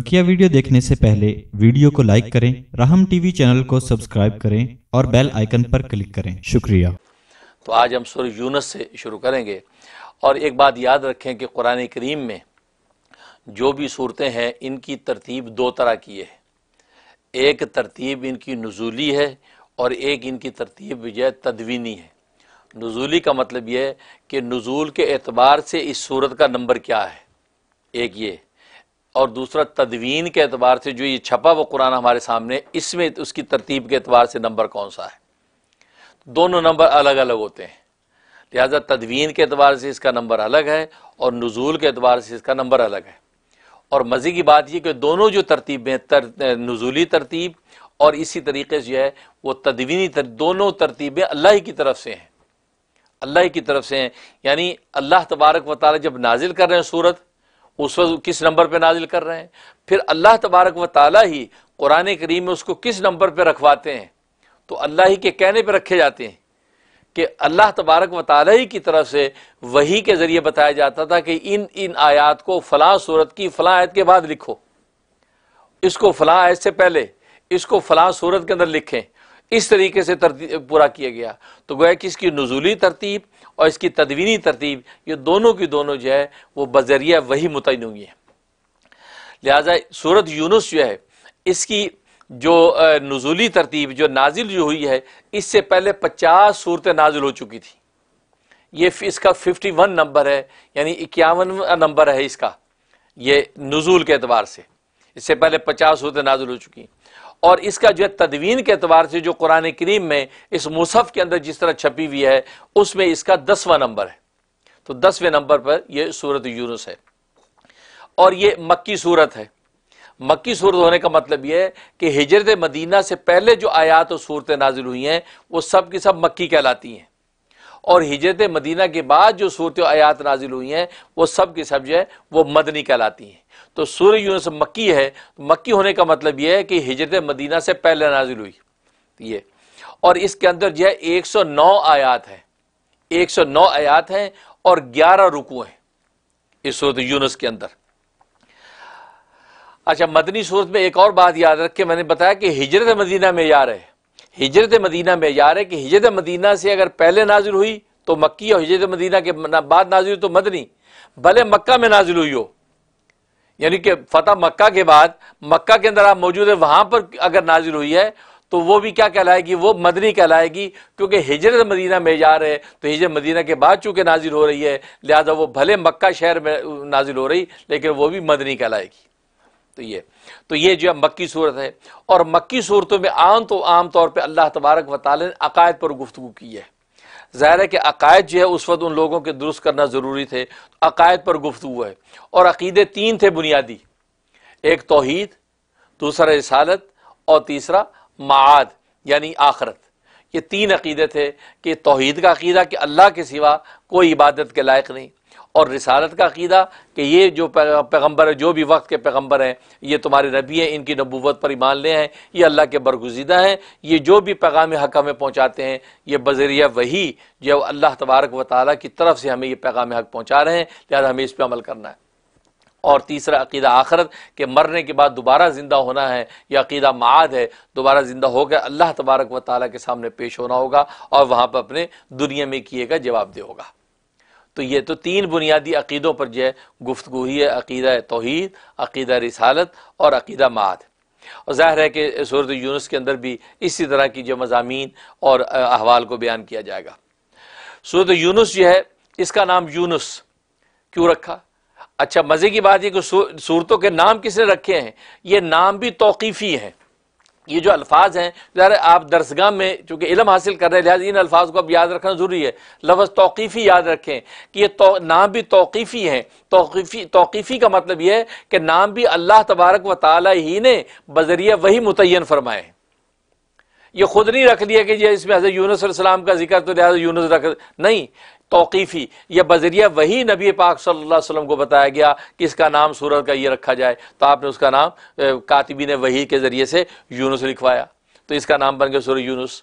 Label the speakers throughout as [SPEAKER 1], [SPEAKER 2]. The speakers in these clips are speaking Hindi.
[SPEAKER 1] बकिया वीडियो देखने से पहले वीडियो को लाइक करें राहम टीवी चैनल को सब्सक्राइब करें और बेल आइकन पर क्लिक करें शुक्रिया तो आज हम सुर यूनस से शुरू करेंगे और एक बात याद रखें कि कुरान करीम में जो भी सूरतें हैं इनकी तरतीब दो तरह की है एक तरतीब इनकी नजूली है और एक इनकी तरतीब जो तदवीनी है नजूली का मतलब यह है कि नजूल के एतबार से इस सूरत का नंबर क्या है एक ये और दूसरा तदवीन के अतबार से जो ये छपा वो कुरान हमारे सामने इसमें उसकी तरतीब के अतबार से नंबर कौन सा है दोनों नंबर अलग अलग होते हैं लिहाजा तदवीन के अतबार से इसका नंबर अलग है और नज़ूल के अतबार से इसका नंबर अलग है और मज़े की बात यह कि दोनों जो तरतीब हैं तर, नज़ूली तरतीब और इसी तरीके से जो है वो तदवीनी तर, दोनों तरतीबें अल्लाह की तरफ से हैं अल्लाह की तरफ से हैं यानी अल्लाह तबारक वाली जब नाजिल कर रहे हैं सूरत उस वक्त किस नंबर पर नाजिल कर रहे हैं फिर अल्लाह तबारक व ताली ही कुरान करीम में उसको किस नंबर पर रखवाते हैं तो अल्लाह ही के कहने पर रखे जाते हैं कि अल्लाह तबारक व ही की तरफ से वही के ज़रिए बताया जाता था कि इन इन आयात को फ़लाँ सूरत की फ़लाँ आयत के बाद लिखो इसको फ़लाँ आयत से पहले इसको फ़लाँ सूरत के अंदर लिखें इस तरीके से तरतीब पूरा किया गया तो गोया कि इसकी नजूली तरतीब और इसकी तदवीनी तरतीब ये दोनों की दोनों जो है वो बजरिया वही मुतन हुई है लिहाजा सूरत यूनुस जो है इसकी जो नज़ुली तरतीब जो नाजिल जो हुई है इससे पहले पचास सूरतें नाजिल हो चुकी थी ये इसका फिफ्टी वन नंबर है यानी इक्यावन नंबर है इसका ये नज़ुल के अतबार से इससे पहले पचास सूरतें नाजुल हो चुकी हैं और इसका जो है तदवीन के अतबार से जो कुरान करीम में इस मुसहफ के अंदर जिस तरह छपी हुई है उसमें इसका दसवां नंबर है तो दसवें नंबर पर यह सूरत यूनुस है और ये मक्की सूरत है मक्की सूरत होने का मतलब यह है कि हिजरत मदीना से पहले जो आयात और सूरतें नाजिल हुई हैं वो सब की सब मक्की कहलाती हैं और हिजरत मदीना के बाद जो सूरत आयात नाजिल हुई हैं वो सब की सब जो है वो मदनी कहलाती हैं तो सूर्य यूनस मक्की है तो मक्की होने का मतलब यह है कि हिजरत मदीना से पहले नाजिल हुई तो ये और इसके अंदर जो है एक सौ नौ आयात है एक सौ नौ आयात हैं और ग्यारह रुकू हैं इस सूरत यूनस के अंदर अच्छा मदनी सूरत में एक और बात याद रखे मैंने बताया कि हिजरत मदीना में यार है हिजरत मदीना में यार है कि हिजरत मदीना से अगर पहले नाजिल हुई तो मक्की और हिजरत मदीना के बाद नाजिल हुई तो मदनी भले मक्का में नाजिल हुई हो यानी कि फतेह मक्का के बाद मक्का के अंदर आप मौजूद है वहाँ पर अगर नाजिल हुई है तो वो भी क्या कहलाएगी वो मदनी कहलाएगी क्योंकि हिजरत मदीना में जा रहे तो हिजरत मदीना के बाद चूँकि नाजिल हो रही है लिहाजा वो भले मक्का शहर में नाजिल हो रही लेकिन वो भी मदनी कहलाएगी तो ये तो ये जो है मक्की सूरत है और मक्की सूरतों में आम तो आम तौर पर अल्लाह तबारक वाली ने अकायद पर गुफ्तु की है ज़ाहिर है कि अकायद जो है उस वक्त उन लोगों के दुरुस्त करना ज़रूरी थे अकायद पर गुफ्तु है और अकीदे तीन थे बुनियादी एक तोहद दूसरा रसालत और तीसरा माद यानी आखरत ये तीन अकीदे थे कि तोहद का अकीदा कि अल्लाह के सिवा कोई इबादत के लायक नहीं और रिसालत का अकीदा कि ये जो पैगम्बर है जो भी वक्त के पैगम्बर हैं ये तुम्हारे नबी हैं इनकी नबूवत पर ईमान ले हैं ये अल्लाह के बरगुजीदा हैं ये जो भी पैगाम हक हमें पहुँचाते हैं ये बजरिया वही जो अल्लाह तबारक व ताली की तरफ से हमें ये पैगाम हक पहुँचा रहे हैं लिहाजा हमें इस पर अमल करना है और तीसरा अकीदा आखरत के मरने के बाद दोबारा ज़िंदा होना है यह अकीदा माद है दोबारा ज़िंदा होकर अल्लाह तबारक व ताली के सामने पेश होना होगा और वहाँ पर अपने दुनिया में किए का जवाब दे होगा तो ये तो तीन बुनियादी अकीदों पर जो है गुफ्तु है अकीदा तोहद अकीदा रिसालत और अकीदा माद और ज़ाहिर है कि सूरत यूनस के अंदर भी इसी तरह की जो मजामी और अहवाल को बयान किया जाएगा सूरत यूनस जो है इसका नाम यूनस क्यों रखा अच्छा मज़े की बात यह कि सूरतों के नाम किसने रखे हैं ये नाम भी तोकीफ़ी हैं ये जो अल्फाज हैं ज़रा आप दरसगाह में चूँकि इलम हासिल कर रहे हैं लिहाजा इन अल्फाज को अब याद रखना ज़रूरी है लफ्ज़ तौकीफ़ी याद रखें कि ये तो, नाम भी तौकीफ़ी हैं तौकीफ़ी तौकीफ़ी का मतलब यह है कि नाम भी अल्लाह तबारक व ताली ही ने बजरिया वही मुतन फरमाए ये खुद नहीं रख लिया कि ये इसमें हज़रत यूनस का जिक्र तो लिहाजा यूनस रख नहीं तौकीफ़ी यह बजरिया वही नबी पाक सल्लल्लाहु अलैहि वसल्लम को बताया गया कि इसका नाम सूरत का ये रखा जाए तो आपने उसका नाम कातिबी ने वही के ज़रिए से यूनुस लिखवाया तो इसका नाम बन गया सूर यूनुस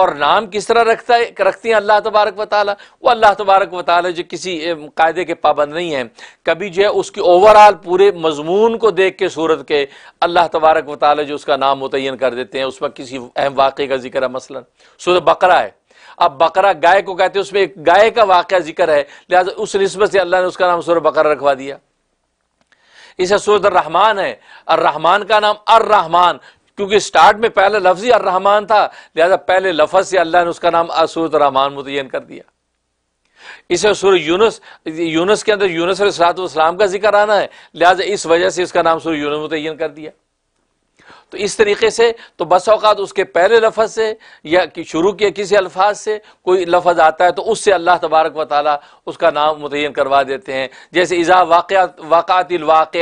[SPEAKER 1] और नाम किस तरह रखता है रखती हैं अल्लाह तबारक व ताली वो अल्लाह तबारक व जो किसी कायदे के पाबंद नहीं है कभी जो है उसकी ओवरऑल पूरे मजमून को देख के सूरत के अल्लाह तबारक व जो उसका नाम मुतन कर देते हैं उसमें किसी अहम वाक़े का जिक्र है मसला सूरत बकरा है अब बकरा गाय को कहते हैं उसमें एक गाय का वाक़ जिक्र है लिहाजा उस नस्बत से अल्लाह ने उसका नाम सूर बकरा रखवा दिया इसे सूरत रहमान है और रहमान का नाम अर रहमान क्योंकि स्टार्ट में पहला लफ्ज़ ही अर्रहमान था लिहाजा पहले लफज से अल्लाह ने उसका नाम असूरत रहमान मुतयन कर दिया इसे सुर यूनस यूनस के अंदर यूनस सलात का जिक्र आना है लिहाजा इस वजह से इसका नाम सुर यूनस मुतयन कर दिया तो इस तरीके से तो बस अवत उसके पहले लफज से या कि शुरू किया किसी अल्फाज से कोई लफज आता है तो उससे अल्लाह तबारक व ताली उसका नाम मुतन करवा देते हैं जैसे इज़ा वाक़ वाक़ातिलवाक़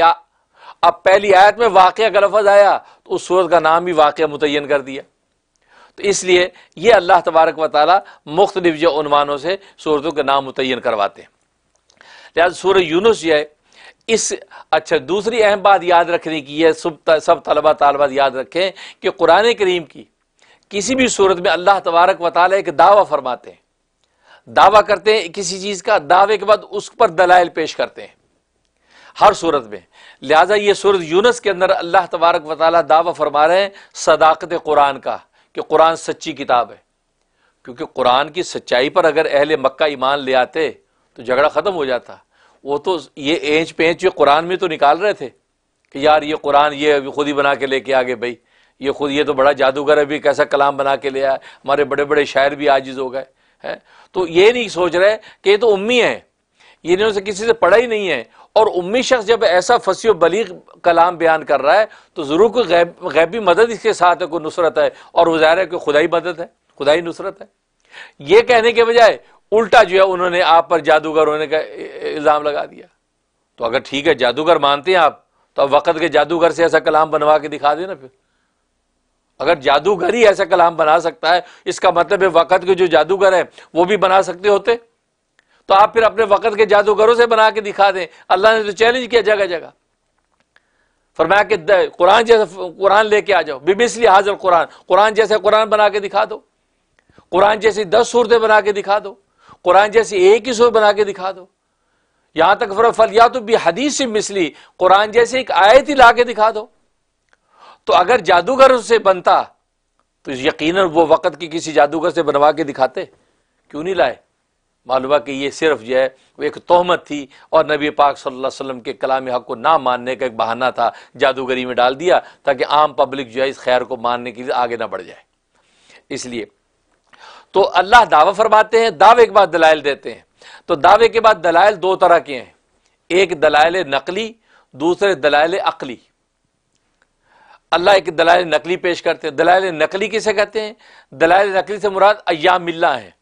[SPEAKER 1] अब पहली आयत में वाक़ का लफज आया तो उस सूरत का नाम ही वाक़ मुतन कर दिया तो इसलिए यह अल्लाह तबारक व ताली मुख्तलिफ जो उनवानों से सूरतों के नाम मुतन करवाते हैं लिहाजा सूर यूनुस जो है इस अच्छा दूसरी अहम बात याद रखने की है सब सब तलबा तलबात याद रखें कि कुरान करीम की किसी भी सूरत में अल्लाह तबारक वाल एक दावा फरमाते हैं दावा करते हैं किसी चीज़ का दावे के बाद उस पर दलाइल पेश करते हैं हर सूरत में लिहाजा ये सूरत यूनस के अंदर अल्लाह तबारक वाली दावा फरमा रहे हैं सदाकत कुरान का कि कुरान सच्ची किताब है क्योंकि कुरान की सच्चाई पर अगर अहल मक्का ईमान ले आते तो झगड़ा ख़त्म हो जाता वो तो ये एंच पेंच ये कुरान में तो निकाल रहे थे कि यार ये कुरान ये अभी खुद ही बना के लेके आ गए भाई ये खुद ये तो बड़ा जादूगर है भी कैसा कलाम बना के ले आए हमारे बड़े बड़े शायर भी आजिज़ हो गए हैं तो ये नहीं सोच रहे कि ये तो उम्मी है ये नहीं इन्होंने किसी से पढ़ा ही नहीं है और उम्मी शख्स जब ऐसा फसी बलीग कलाम बयान कर रहा है तो ज़रूर कोई गैब गैबी मदद इसके साथ है कोई नुसरत है और वो ज़ाहिर है कोई खुदाई मदद है खुदाई नुसरत है ये कहने के बजाय उल्टा जो है उन्होंने आप पर जादूगर होने का इल्ज़ाम लगा दिया तो अगर ठीक है जादूगर मानते हैं आप तो अब वक़्त के जादूगर से ऐसा कलाम बनवा के दिखा देना फिर अगर जादूगर ही ऐसा कलाम बना सकता है इसका मतलब है वक़्त के जो जादूगर हैं वो भी बना सकते होते तो आप फिर अपने वक़्त के जादूगरों से बना के दिखा दें अल्लाह ने तो चैलेंज किया जगह जगह फरमाया कि कुरान जैसा कुरान लेके आ जाओ बिबिसली हाजिर कुरान कुरान जैसे कुरान बना के दिखा दो कुरान जैसी दस सूरतें बना के दिखा दो कुरान जैसी एक ही सूरत बना के दिखा दो यहां तक फर फलिया तो भी हदीस से मिसली कुरान जैसे एक आयत ही ला के दिखा दो तो अगर जादूगर उससे बनता तो यकीन वो वक़्त की किसी जादूगर से बनवा के दिखाते क्यों नहीं लाए मालूम कि ये सिर्फ जो है वो एक तोहमत थी और नबी पाक सल्लल्लाहु अलैहि वसल्लम के कलाम हक को ना मानने का एक बहाना था जादूगरी में डाल दिया ताकि आम पब्लिक जो है इस खैर को मानने के लिए आगे ना बढ़ जाए इसलिए तो अल्लाह दावा फरमाते हैं दावे के बाद दलाइल देते हैं तो दावे के बाद दलाइल दो तरह के हैं एक दलाइल नकली दूसरे दलाइल अकली अल्लाह एक दलाइल नकली पेश करते हैं दलाइल नकली किसे कहते हैं दलाइल नकली से मुराद अयामिल्ला है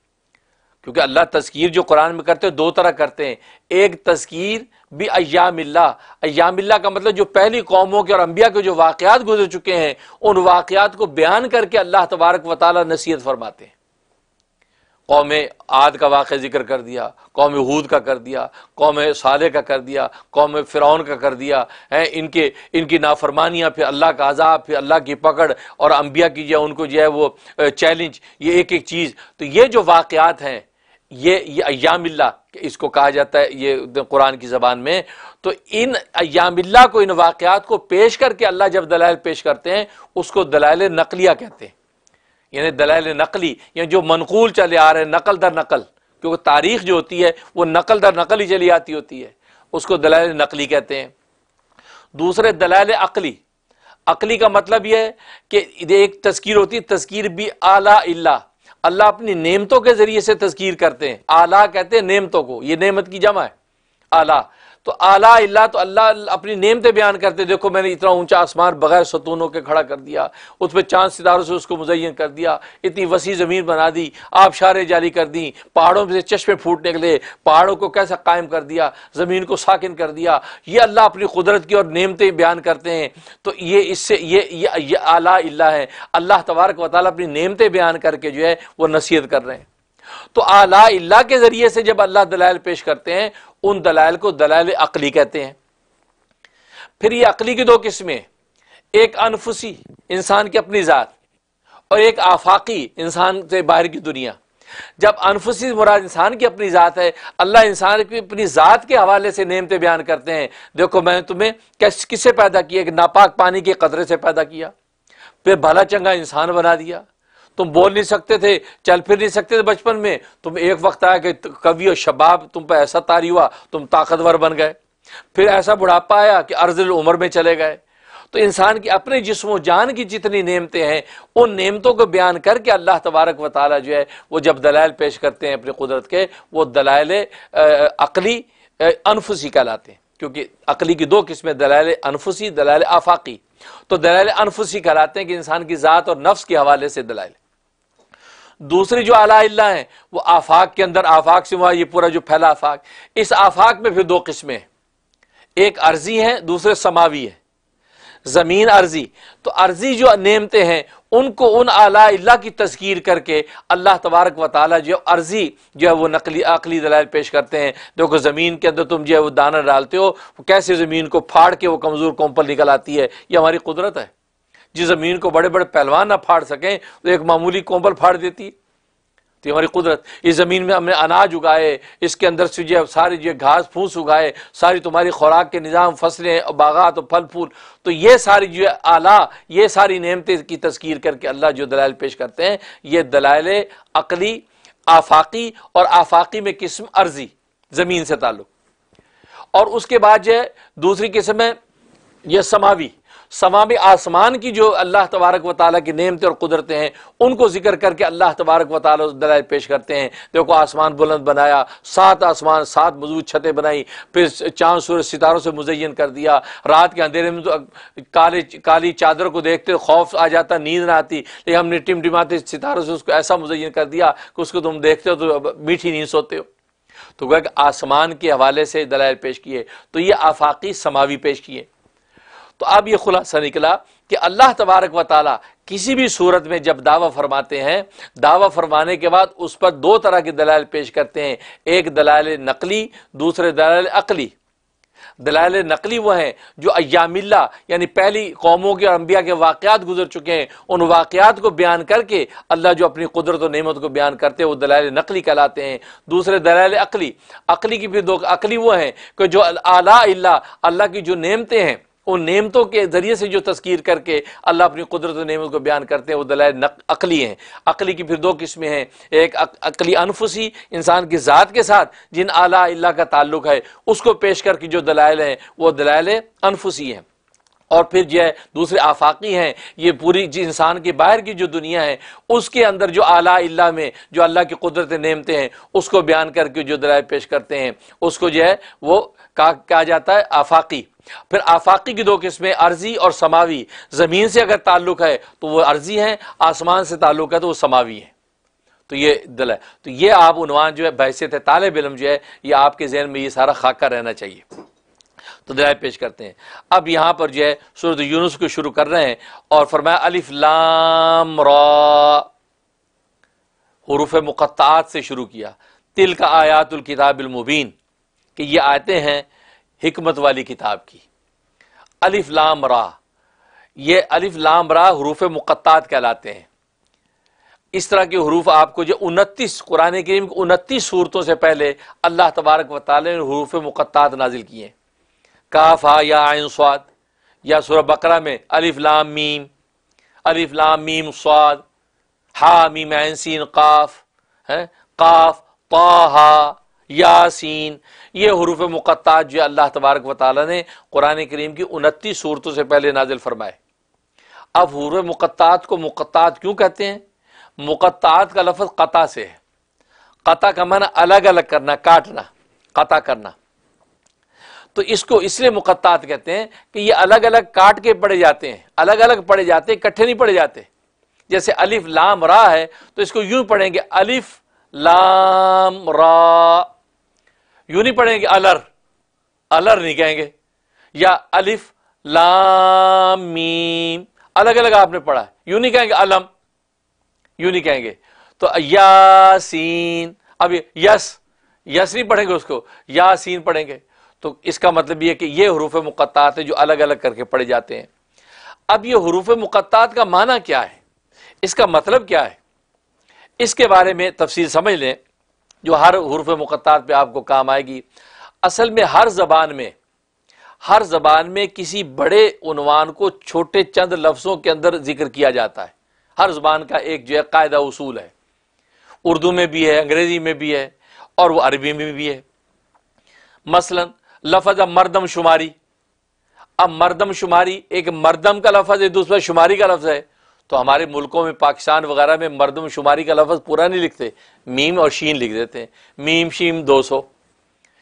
[SPEAKER 1] क्योंकि अल्लाह तस्कीर जो कुरान में करते हैं दो तरह करते हैं एक तस्कीर भी अयामिल्ला अयामिल्ला का मतलब जो पहली कौमों के और अंबिया के जो वाकयात गुजर चुके हैं उन वाकयात को बयान करके अल्लाह तबारक वाली नसीहत फरमाते हैं कौम आद का वाक़ ज़िक्र कर दिया कौम हूद का कर दिया कौम साले का कर दिया कौम फ़िरौन का कर दिया है इनके इनकी नाफरमानियाँ फिर अल्लाह का अजाब फिर अल्लाह की पकड़ और अम्बिया की जो उनको जो है वो चैलेंज ये एक एक चीज़ तो ये जो वाक़ात हैं ये ये अयामिल्ला इसको कहा जाता है ये कुरान की ज़बान में तो इन अयामिल्ला को इन वाक़ात को पेश करके अल्लाह जब दलाइल पेश करते हैं उसको दलाइल नकलिया कहते हैं यानी दलाल नकली या जो मनकूल चले आ रहे हैं नकल दर नकल क्योंकि तारीख जो होती है वो नकल दर नकल ही चली आती होती है उसको दलाल नकली कहते हैं दूसरे दलाल अकली अकली का मतलब यह है कि एक तस्कीर होती है तस्कीर भी आला इल्ला अल्लाह अपनी नेमतों के जरिए से तस्कीर करते हैं आला कहते हैं नेमतों को ये नेमत की जमा है आला तो आला इल्ला तो अल्लाह अपनी नेमतें बयान करते देखो मैंने इतना ऊंचा आसमान बगैर सतूनों के खड़ा कर दिया उस पर चांद सितारों से उसको मुजैन कर दिया इतनी वसी ज़मीन बना दी आबशारें जारी कर दी पहाड़ों से चश्मे फूट निकले पहाड़ों को कैसा कायम कर दिया ज़मीन को साकिन कर दिया ये अल्लाह अपनी कुदरत की और नियमते बयान करते हैं तो ये इससे ये ये, आला अल्लाह है अल्लाह तबारक वाली अपनी नियमते बयान करके जो है वो नसीहत कर रहे हैं तो आला इल्ला के ज़रिए से जब अल्लाह दलाल पेश करते हैं उन दलाल को दलाल अकली कहते हैं फिर ये अकली की दो किस्में एक अनफुसी इंसान की अपनी ज़ात और एक आफाकी इंसान से बाहर की दुनिया जब अनफुसी मुराद इंसान की अपनी ज़ात है अल्लाह इंसान की अपनी ज़ात के हवाले से नेमते बयान करते हैं देखो मैंने तुम्हें किस किसे पैदा किया एक नापाक पानी के कतरे से पैदा किया फिर भला चंगा इंसान बना दिया तुम बोल नहीं सकते थे चल फिर नहीं सकते थे बचपन में तुम एक वक्त आया कि कवि और शबाब तुम पर ऐसा तारी हुआ तुम ताकतवर बन गए फिर ऐसा बुढ़ापा आया कि अर्जल उम्र में चले गए तो इंसान की अपने जिसम जान की जितनी नेमतें हैं उन नेमतों को बयान करके अल्लाह तबारक व ताली जो है वो जब दलाइल पेश करते हैं अपनी कुदरत के वो दलाइल अकली अनफुसी कहलाते हैं क्योंकि अकली की दो किस्में दलाइल अनफुसी दलाइल आफाकी तो दलाइल अनफुसी कहलाते हैं कि इंसान की ज़ात और नफ्स के हवाले से दलाइल दूसरी जो अला है वो आफाक के अंदर आफाक से हुआ ये पूरा जो फैला आफाक इस आफाक में फिर दो किस्में हैं एक अर्जी है दूसरे समावी है ज़मीन अर्जी तो अर्जी जो नेमते हैं उनको उन अला की तस्कीर करके अल्लाह तबारक व जो अर्जी जो है वो नकली अकली दलाल पेश करते हैं देखो ज़मीन के अंदर तुम जो है वो दाना डालते हो कैसे ज़मीन को फाड़ के वो कमज़ोर कोंपल निकल आती है ये हमारी कुदरत है जिस ज़मीन को बड़े बड़े पहलवान ना फाड़ सकें तो एक मामूली कोम्बल फाड़ देती है तो हमारी कुदरत इस ज़मीन में हमने अनाज उगाए इसके अंदर से जो सारी जो घास फूस उगाए सारी तुम्हारी खुराक के निज़ाम फसलें बागात और फल फूल तो ये सारी जो आला ये सारी नियमतें की तस्कीर करके अल्लाह जो दलाइल पेश करते हैं ये दलाइल अकली आफाकी और आफाकी में किस्म अर्जी ज़मीन से ताल्लुक़ और उसके बाद जो है दूसरी किस्म है यह समावी सवाब आसमान की जो अल्लाह तबारक व ताली की नियमतें और कुदरतें हैं उनको जिक्र करके अल्लाह तबारक व ताली दलाल पेश करते हैं देखो आसमान बुलंद बनाया सात आसमान सात मजबूत छतें बनाई फिर चांद सूरज सितारों से मुजयन कर दिया रात के अंधेरे में तो काले काली चादर को देखते खौफ आ जाता नींद ना आती लेकिन हमने टिमटिमाते सितारों से उसको ऐसा मुजयन कर दिया कि उसको तुम देखते हो तो मीठी नींद सोते हो तो गए आसमान के हवाले से दलाल पेश किए तो ये आफाकी समावी पेश किए तो अब यह खुलासा निकला कि अल्लाह तबारक व ताली किसी भी सूरत में जब दावा फरमाते हैं दावा फरमाने के बाद उस पर दो तरह के दलाल पेश करते हैं एक दलाल नकली दूसरे दलाल अकली दलाल नकली वह हैं जो अयामिल्ला यानी पहली कौमों के और अम्बिया के वाकयात गुजर चुके हैं उन वाकयात को बयान करके अल्लाह जो अपनी कुदरत और नमत को बयान करते हैं वो दलाल नकली कहलाते हैं दूसरे दलाल अकली अकली की भी दो अकली वह हैं कि जो आला अल्लाह की जो नेमतें हैं उन नेमतों के ज़रिए से जो तस्कीर करके अल्लाह अपनी कुदरत नेमत को बयान करते हैं वो दलाल अकली हैं अकली की फिर दो किस्में हैं एक अक, अकली अनफुसी इंसान की ज़ात के साथ जिन आला अल्लाह का ताल्लुक है उसको पेश करके जो दलाइल हैं वो दलाइल अनफुसी हैं और फिर जो है दूसरे आफाकी हैं ये पूरी जी इंसान के बाहर की जो दुनिया है उसके अंदर जो आला अल्लाह में जो अल्लाह की कुदरत नेमते हैं उसको बयान करके जो दलाल पेश करते हैं उसको जो है वो कहा जाता है आफाकी फिर आफाकी की दो किस्में अर्जी और समावी ज़मीन से अगर ताल्लुक है तो वह अर्जी है आसमान से ताल्लुक है तो वह समावी है तो ये दिल है तो ये आप उनवान जो है बहसीत है तालब इलम जो है ये आपके जहन में ये सारा खाका रहना चाहिए तो दराय पेश करते हैं अब यहां पर जो है सूरत यूनुस को शुरू कर रहे हैं और फरमाया अलिफ लाम रा हरूफ से शुरू किया तिल का आयातुल किताबिल मुबीन कि ये आयतें हैं हमत वाली किताब की अलिफ लाम रा ये अलिफ लाम रा हरूफ मुक़ात कहलाते हैं इस तरह के हरूफ आपको जो उनतीस कुरान करीम की उनतीस सूरतों से पहले अल्लाह तबारक वाली ने हरूफ मुक़ात नाजिल किए काफ हा या आयन स्वाद या सुर बकरा में अलिफ लाम मीम अलिफ लाम मीम स्वाद हा मीम आयन सीन काफ है काफ पा हा यासीन ये हरूफ मुक़त्ता जो अल्लाह तबारक वाली ने कुरान करीम की उनतीस सूरतों से पहले नाजिल फरमाए अब हरूफ मुक़त्तात को मुक़त्तात क्यों कहते हैं मुक़त्तात का लफज कता से है कता का मन अलग अलग करना काटना कता करना तो इसको इसलिए मुक़त्तात कहते हैं कि यह अलग अलग काट के पड़े जाते हैं अलग अलग पड़े जाते हैं इकट्ठे नहीं पड़े जाते जैसे अलिफ लाम रा है तो इसको यूं पढ़ेंगे अलिफ लाम रा यूं नहीं पढ़ेंगे अलर अलर नहीं कहेंगे या अलिफ लाम मीम अलग अलग आपने पढ़ा है यूं नहीं कहेंगे अलम यूं नहीं कहेंगे तो यासीन अब यस यस नहीं पढ़ेंगे उसको यासीन पढ़ेंगे तो इसका मतलब यह कि ये हरूफ मुक़त्त है जो अलग अलग करके पढ़े जाते हैं अब ये हरूफ मुक़त्त का माना क्या है इसका मतलब क्या है इसके बारे में तफसील समझ लें जो हर हरूफ मुक़ात पे आपको काम आएगी असल में हर ज़बान में हर ज़बान में किसी बड़े उनवान को छोटे चंद लफ्ज़ों के अंदर जिक्र किया जाता है हर ज़बान का एक जो है कायदा उसूल है उर्दू में भी है अंग्रेज़ी में भी है और वह अरबी में भी है मसलन लफज अब मरदम शुमारी अब मरदम शुमारी एक मरदम का लफज है दूसरा शुमारी का लफ्ज़ है तो हमारे मुल्कों में पाकिस्तान वगैरह में मरदम शुमारी का लफ्ज़ पूरा नहीं लिखते मीम और शीन लिख देते हैं मीम शीम दो सौ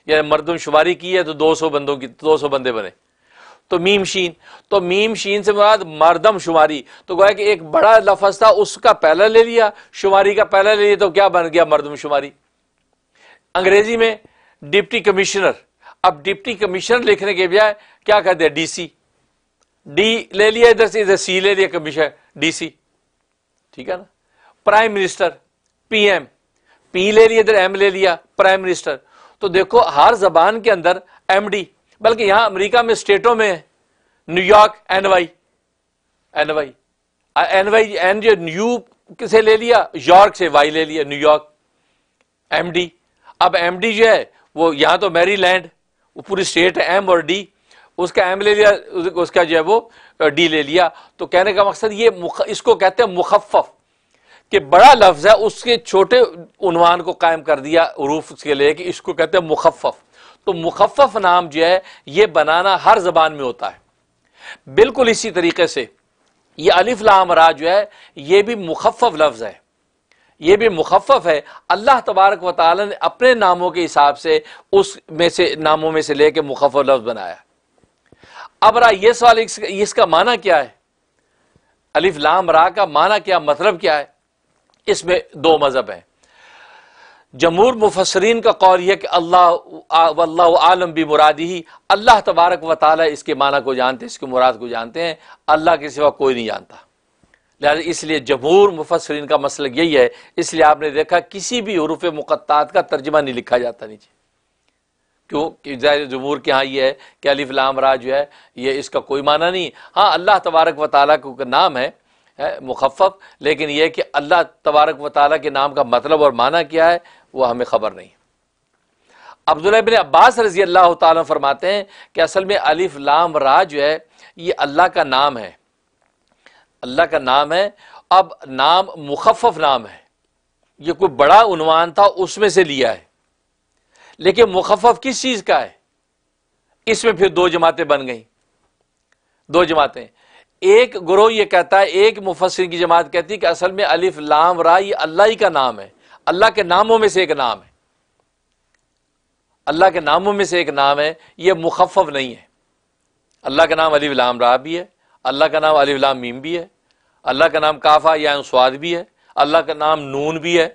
[SPEAKER 1] यानी मरदम शुमारी की है तो दो सौ बंदों की दो सौ बंदे बने तो मीम शीन तो मीम शीन से मुराद मरदम शुमारी तो गोया कि एक बड़ा लफज था उसका पहला ले लिया शुमारी का पहला ले लिया तो क्या बन गया मरदम शुमारी अंग्रेजी में डिप्टी कमिश्नर अब डिप्टी कमिश्नर लिखने के बजाय क्या कहते हैं सी डी ले लिया इधर से इधर सी ले लिया कमिश्नर डीसी ठीक है ना प्राइम मिनिस्टर पीएम पी ले लिया इधर एम ले लिया प्राइम मिनिस्टर तो देखो हर जबान के अंदर एमडी बल्कि यहां अमेरिका में स्टेटों में New York NY NY NY N जो न्यू किसे ले लिया यॉर्क से वाई ले लिया न्यूयॉर्क एमडी अब एमडी जो है वो यहां तो मैरीलैंड वो पूरी स्टेट है एम और डी उसका एम ले लिया उसका जो है वो डी ले लिया तो कहने का मकसद ये इसको कहते हैं मुखफ़ कि बड़ा लफ्ज़ है उसके छोटे उनवान को कायम कर दिया रूफ के लिए कि इसको कहते हैं मुखफ़ तो मुखफ़ नाम जो है ये बनाना हर जबान में होता है बिल्कुल इसी तरीके से ये अलिफ लाम जो है ये भी मुखफ़ लफ्ज़ है ये भी मुखफ़ है अल्लाह तबारक वाली ने अपने नामों के हिसाब से उस में से नामों में से लेके मुखफ़ लफ्ज़ बनाया अब रहा यह सवाल इसका माना क्या है अलिफ लाम रा का माना क्या मतलब क्या है इसमें दो मजहब हैं जमूर मुफसरीन का कौल यह कि अल्लाह वल्लाह आलम भी मुरादी ही अल्लाह तबारक व ताली इसके माना को जानते हैं इसके मुराद को जानते हैं अल्लाह के सिवा कोई नहीं जानता लिहाजा इसलिए जमूर मुफसरीन का मसल यही है इसलिए आपने देखा किसी भी हरूफ मुकत्तात का तर्जमा नहीं लिखा जाता नीचे क्यों कि ज़ाहिर जमूर के यहाँ ये है कि अलिफ लामरा जो है ये इसका कोई माना नहीं हाँ अल्लाह तबारक व ताली का नाम है, मुखफ़ लेकिन यह कि अल्लाह तबारक व ताली के नाम का मतलब और माना क्या है वह हमें ख़बर नहीं अब्दुल्ला अब्बास रजी अल्लाह तरमाते फरमाते हैं कि असल में अलिफ लाम रा जो है ये अल्लाह का नाम है अल्लाह का नाम है अब नाम मुखफ़ नाम है ये कोई बड़ा उनवान था उसमें से लिया है लेकिन मुखफ़ किस चीज़ का है इसमें फिर दो जमातें बन गई दो जमातें एक गुरो ये कहता है एक मुफसर की जमात कहती है कि असल में अलिफ लाम राय अल्लाह ही का नाम है अल्लाह के नामों में से एक नाम है अल्लाह के नामों में से एक नाम है यह मुखफ़ नहीं है अल्लाह का नाम अलिफ लाम रा भी है अल्लाह का नाम अलिफ लाम मीम भी है अल्लाह का नाम काफ़ा या स्वाद भी है अल्लाह का नाम नून भी है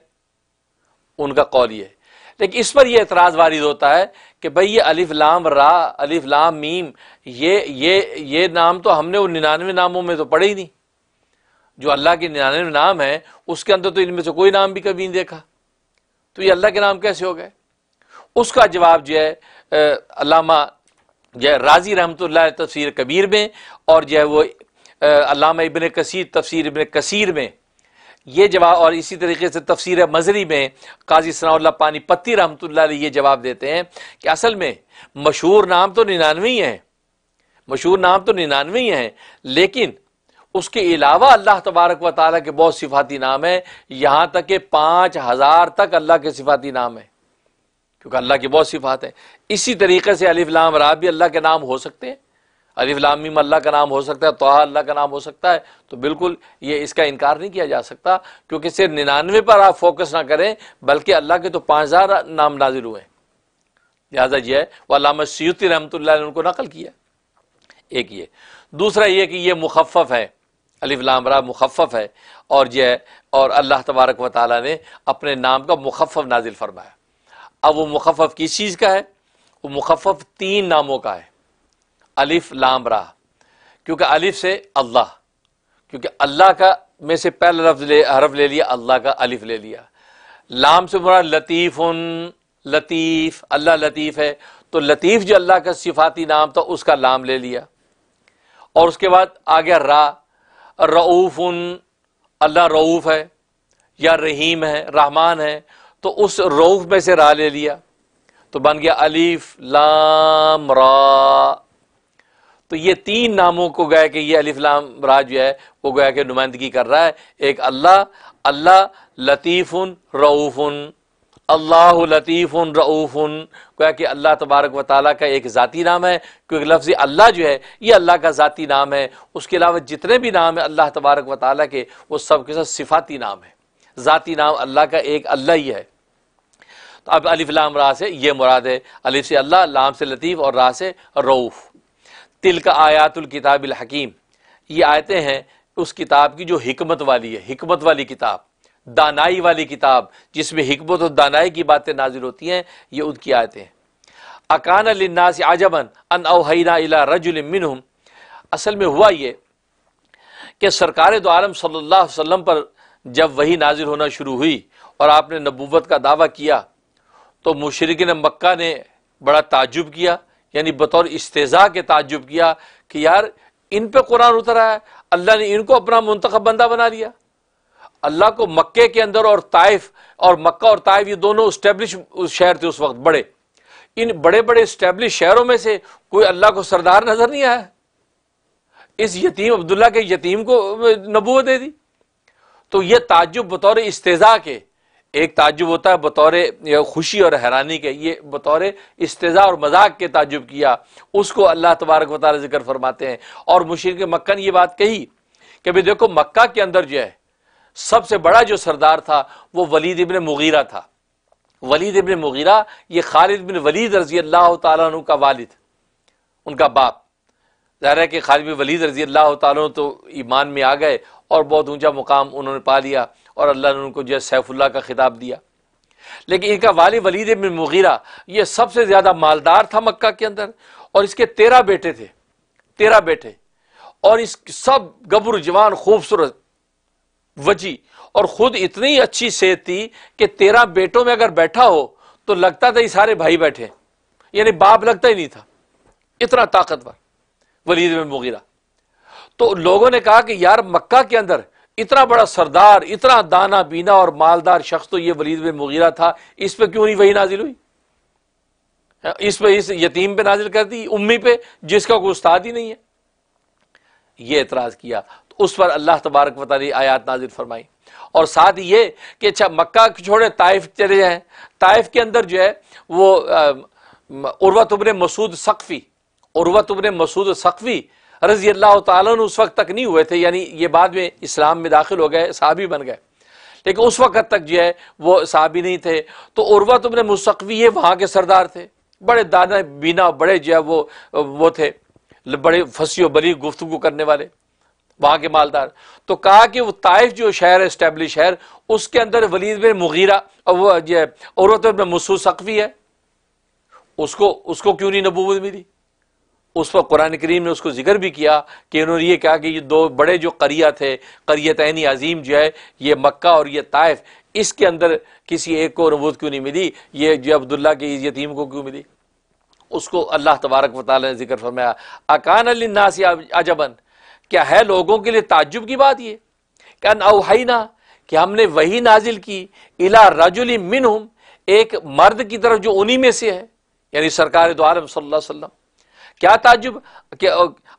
[SPEAKER 1] उनका कौल है लेकिन इस पर यह एतराज़ वारिद होता है कि भाई ये अलिफ लाम रा अलिफ लाम मीम ये ये ये नाम तो हमने उन निन्यानवे नामों में तो पढ़े ही नहीं जो अल्लाह के निन्यानवे नाम है उसके अंदर तो इनमें से कोई नाम भी कभी नहीं देखा तो ये अल्लाह के नाम कैसे हो गए उसका जवाब जो है अलामा जो है राजी रहमत तफसर कबीर में और जो है वो अलामा इबन कसीर तफसर इबन कसीर में ये जवाब और इसी तरीके से तफसीर मजरी में काजी सना पानी पत्ती रहमत ये जवाब देते हैं कि असल में मशहूर नाम तो निन्यानवे ही हैं मशहूर नाम तो निन्यानवे ही हैं लेकिन उसके अलावा अल्लाह तबारक व ताली के बहुत सिफाती नाम हैं यहाँ तक के पाँच हज़ार तक अल्लाह के सिफाती नाम हैं क्योंकि अल्लाह की बहुत सिफात हैं इसी तरीके से अलिफ लाम रहा भी अल्लाह के नाम हो सकते हैं अलिफ लामीम अल्लाह का नाम हो सकता है तोहा अल्लाह का नाम हो सकता है तो बिल्कुल ये इसका इनकार नहीं किया जा सकता क्योंकि सिर्फ निन्यानवे पर आप फोकस ना करें बल्कि अल्लाह के तो पाँच हज़ार नाम नाजिल हुए लिहाजा यह है वालामा सयती रहमत ने उनको नकल किया एक ये दूसरा ये कि ये मुखफ़ है अलिफ लामरा मुखफ़ है और यह और अल्लाह तबारक व ताली ने अपने नाम का मुखफ़ नाजिल फरमाया अब वो मुखफ़ किस चीज़ का है वो मुखफ़ तीन नामों का है अलिफ लाम रा क्योंकि अलिफ से अल्लाह क्योंकि अल्लाह का में से पहला लफ्ज ले हरफ ले लिया अल्लाह का अलिफ ले लिया लाम से मुरा लतीफ़ उन लतीफ़ अल्लाह लतीफ़ है तो लतीफ़ जो अल्लाह का सिफाती नाम था उसका लाम ले लिया और उसके बाद आ गया रा रऊफ़ उन अल्लाह रऊफ़ है या रहीम है रहमान है तो उस रऊफ़ में से रा ले लिया तो बन गया अलीफ लाम रा तो ये तीन नामों को गया कि ये अलिफ्लाम राज जो है वो गया कि नुमाइंदगी कर रहा है एक अल्लाह अल्लाह लतीफ़ुन रऊफ़ुन अल्लाह लतीफ़ुन रऊफ़ुन गया कि अल्लाह तबारक व ताली का एक ज़ाती नाम है क्योंकि लफ्ज़ अल्लाह जो है ये अल्लाह का ज़ाती नाम है उसके अलावा जितने भी नाम है अल्लाह तबारक व ताली के वो सब के साथ सिफाती नाम है ज़ाती नाम अल्लाह का एक अल्लाह ही है तो अब अलिफ़ लाम रा से ये मुराद है अलिफ से अल्लाह लाम से लतीफ़ और रा से रऊफ़ तिल का आयातुल किताबिल हकीम ये आयते हैं उस किताब की जो हमत वाली है हमत वाली किताब दानाई वाली किताब जिसमें हमत और दानाई की बातें नाजिल होती हैं ये उनकी आयतें हैं अकान लन्नास आजमन अन अवहना अला रजुलमिन असल में हुआ ये कि सरकार दो आलम सल्ला वसम पर जब वही नाजिल होना शुरू हुई और आपने नबूवत का दावा किया तो मुशरकिन मक्का ने बड़ा ताजुब किया यानी बतौर इस्तेजा के ताजुब किया कि यार इन पर कुरान उतरा है अल्लाह ने इनको अपना मुंतखब बंदा बना लिया अल्लाह को मक्के के अंदर और ताइफ और मक्का और ताइफ ये दोनों स्टैब्लिश शहर थे उस वक्त बड़े इन बड़े बड़े स्टैब्लिश शहरों में से कोई अल्लाह को सरदार नजर नहीं आया इस यतीम अब्दुल्ला के यतीम को नबूत दे दी तो यह ताजुब बतौर इस्तेजा के एक ताजुब होता है बतौर खुशी और हैरानी के ये बतौर इस्तेजा और मजाक के ताजुब किया उसको अल्लाह तबारक वाल जिक्र फरमाते हैं और मुशीर मक्का ने यह बात कही कि भाई देखो मक्का के अंदर जो है सबसे बड़ा जो सरदार था वो वलीद इबन मुगीरा था वलीद इबन मुगीरा ये खालिद बिन वलीद रजी अल्लाह तु का वालिद उनका बाप ज़ाहिर है कि खालिद बिन वलीद रजी अल्लाह तु तो ईमान में आ गए और बहुत ऊंचा मुकाम उन्होंने पा लिया और अल्लाह ने उनको जो है सैफुल्ला का खिताब दिया लेकिन इनका वाली वलीद बिन मुगीरा ये सबसे ज़्यादा मालदार था मक्का के अंदर और इसके तेरह बेटे थे तेरह बेटे और इस सब गबर जवान खूबसूरत वजी और ख़ुद इतनी अच्छी सेहत थी कि तेरह बेटों में अगर बैठा हो तो लगता था ये सारे भाई बैठे यानी बाप लगता ही नहीं था इतना ताकतवर वलीद में मुगीरा तो लोगों ने कहा कि यार मक्का के अंदर इतना बड़ा सरदार इतना दाना बीना और मालदार शख्स तो ये वलीद बिन मुगीरा था इस पर क्यों नहीं वही नाजिल हुई हाँ, इस पर इस यतीम पे नाजिल कर दी उम्मी पे जिसका कोई उस्ताद ही नहीं है ये एतराज़ किया तो उस पर अल्लाह तबारक वाली आयात नाजिल फरमाई और साथ ये कि अच्छा मक्का छोड़े ताइफ चले जाए ताइफ के अंदर जो है वो उर्वा उबन मसूद सकफ़ी उर्वा उबन मसूद सकफ़ी रजी अल्लाह तुम उस वक्त तक नहीं हुए थे यानी ये बाद में इस्लाम में दाखिल हो गए सहाबी बन गए लेकिन उस वक्त तक जो है वो सहाबी नहीं थे तो उर्वा तुमने मुस्तवी है वहाँ के सरदार थे बड़े दाना बीना बड़े जो है वो वो थे बड़े फंसी और बली गुफ्तु करने वाले वहाँ के मालदार तो कहा कि वो ताइफ जो शहर है इस्टेब्लिश शहर उसके अंदर वलीद में मुगीरा और वो जो है औरत में मसूस सकवी है उसको उसको क्यों नहीं नबूबत मिली उस पर कुरान करीम ने उसको जिक्र भी किया कि उन्होंने ये कहा कि ये दो बड़े जो करिया थे करियतनी अजीम जो है ये मक्का और ये ताइफ इसके अंदर किसी एक को नबूत क्यों नहीं मिली ये जो अब्दुल्ला के यतीम को क्यों मिली उसको अल्लाह तबारक वाल ने जिक्र फरमाया अकान अलनासी अजबन क्या है लोगों के लिए ताजुब की बात ये क्या अवहना कि हमने वही नाजिल की इला रजुल मिनहुम एक मर्द की तरफ जो उन्हीं में से है यानी सरकार दो आलम सल्लल्लाहु अलैहि वसल्लम क्या ताजुब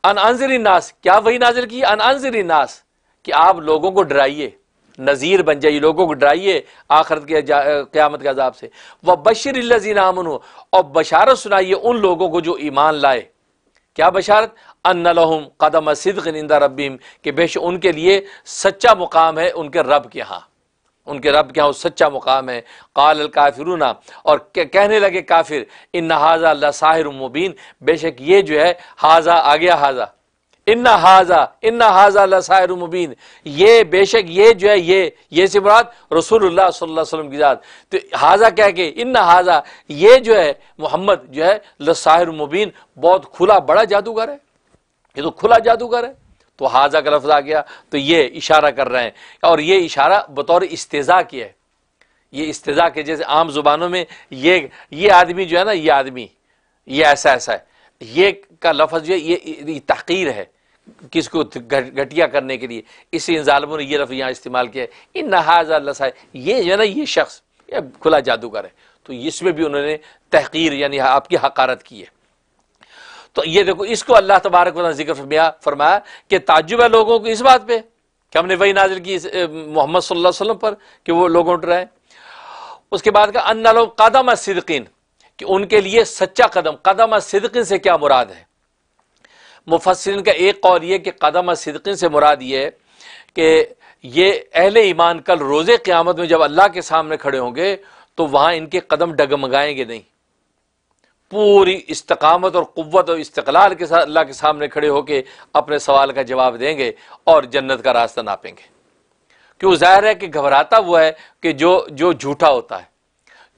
[SPEAKER 1] अन अनजरी नास क्या वही नाजिल की अन अनजरी नास कि आप लोगों को डराइए नज़ीर बन जाइए लोगों को डराइए आखरत के क़्यामत के अजाब से वह बशर लजीन और बशारत सुनाइए उन लोगों को जो ईमान लाए क्या बशारत अन लहम कदम सिद्क निंदा रबीम के बेश उनके लिए सच्चा मुकाम है उनके रब के यहाँ उनके रब के यहाँ सच्चा मुकाम है काल काफिरुना और कहने लगे काफिर इन हाजा लसाहिर मुबीन बेशक ये जो है हाजा आ गया हाजा इन्ना हाजा इन्ना हाजा लसाहिर मुबीन ये बेशक ये जो है ये ये से मुराद रसूलुल्लाह सल्लल्लाहु अलैहि वसल्लम की ज़ात तो हाजा कह के इन हाजा ये जो है मोहम्मद जो है लसाहिर मुबीन बहुत खुला बड़ा जादूगर है ये तो खुला जादूगर है तो हाजा का लफ्ज़ आ गया तो ये इशारा कर रहे हैं और ये इशारा बतौर इस्तेज़ा की है ये इस्तेज़ा के जैसे आम ज़ुबानों में ये ये आदमी जो है ना ये आदमी ये ऐसा ऐसा है ये का लफ्ज़ जो है ये तहकीर है किसको घटिया करने के लिए इसी इन ालमों ने यह लफ्ज़ यहाँ इस्तेमाल किया है इन नहाजा ये जो है ना ये शख्स ये खुला जादूगर है तो इसमें भी उन्होंने तहकीर यानी आपकी हकारत की है तो ये देखो इसको अल्लाह तबारक वाला जिक्र फरमाया कि ताजुब है लोगों को इस बात पर कि हमने वही नाजिल की मोहम्मद सल्लल्लाहु अलैहि वसल्लम पर कि वो लोग उठ रहे हैं उसके बाद का अन्ना कदम सिदकिन कि उनके लिए सच्चा कदम कदम सिदकिन से क्या मुराद है मुफसरन का एक और ये कि कदम सिदकिन से मुराद ये है कि ये अहले ईमान कल रोजे क़्यामत में जब अल्लाह के सामने खड़े होंगे तो वहाँ इनके कदम डगमगाएंगे नहीं पूरी इस्तकामत और क़वत और इस्तलाल के साथ अल्लाह के सामने खड़े होकर अपने सवाल का जवाब देंगे और जन्नत का रास्ता नापेंगे क्यों जाहिर है कि घबराता वो है कि जो जो झूठा होता है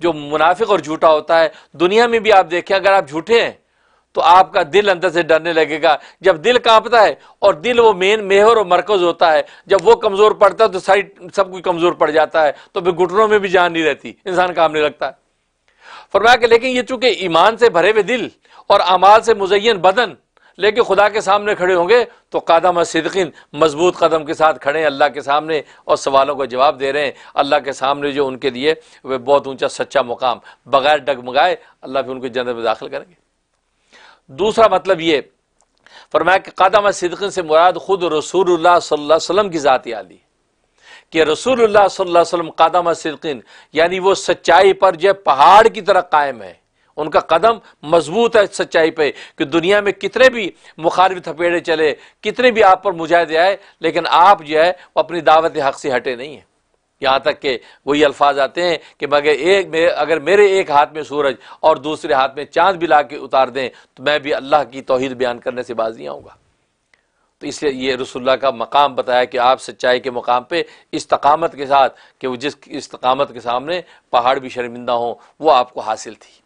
[SPEAKER 1] जो मुनाफिक और झूठा होता है दुनिया में भी आप देखें अगर आप झूठे हैं तो आपका दिल अंदर से डरने लगेगा जब दिल कांपता है और दिल वो मेन मेहर और मरकज होता है जब वो कमज़ोर पड़ता है तो सारी सब कुछ कमज़ोर पड़ जाता है तो फिर घुटनों में भी जान नहीं रहती इंसान काम नहीं लगता है फरमाया कि लेकिन ये चूंकि ईमान से भरे हुए दिल और अमाल से मुजयन बदन लेकिन खुदा के सामने खड़े होंगे तो कदम सिदकिन मजबूत कदम के साथ खड़े हैं अल्लाह के सामने और सवालों का जवाब दे रहे हैं अल्लाह के सामने जो उनके लिए वह बहुत ऊंचा सच्चा मुकाम बगैर डगमगाए अल्लाह भी उनको जन्नत में दाखिल करेंगे दूसरा मतलब ये फरमाया कि कदम सिदकिन से मुराद खुद रसूल सल्लम की ज़ाती आली कि रसूलुल्लाह सल्लल्लाहु अलैहि वसल्लम कदम सिद्किन यानी वो सच्चाई पर जो पहाड़ की तरह कायम है उनका कदम मजबूत है सच्चाई पे कि दुनिया में कितने भी मुखारफ थपेड़े चले कितने भी आप पर मुजाहदे आए लेकिन आप जो है वो अपनी दावत हक से हटे नहीं हैं यहाँ तक के वही अल्फाज आते हैं कि मगर एक अगर मेरे एक हाथ में सूरज और दूसरे हाथ में चांद भी ला के उतार दें तो मैं भी अल्लाह की तोहद बयान करने से बाज नहीं आऊँगा तो इसलिए ये रसुल्ला का मकाम बताया कि आप सच्चाई के मकाम पे इस्तकामत के साथ कि वो जिस इस्तकामत के सामने पहाड़ भी शर्मिंदा हों वो आपको हासिल थी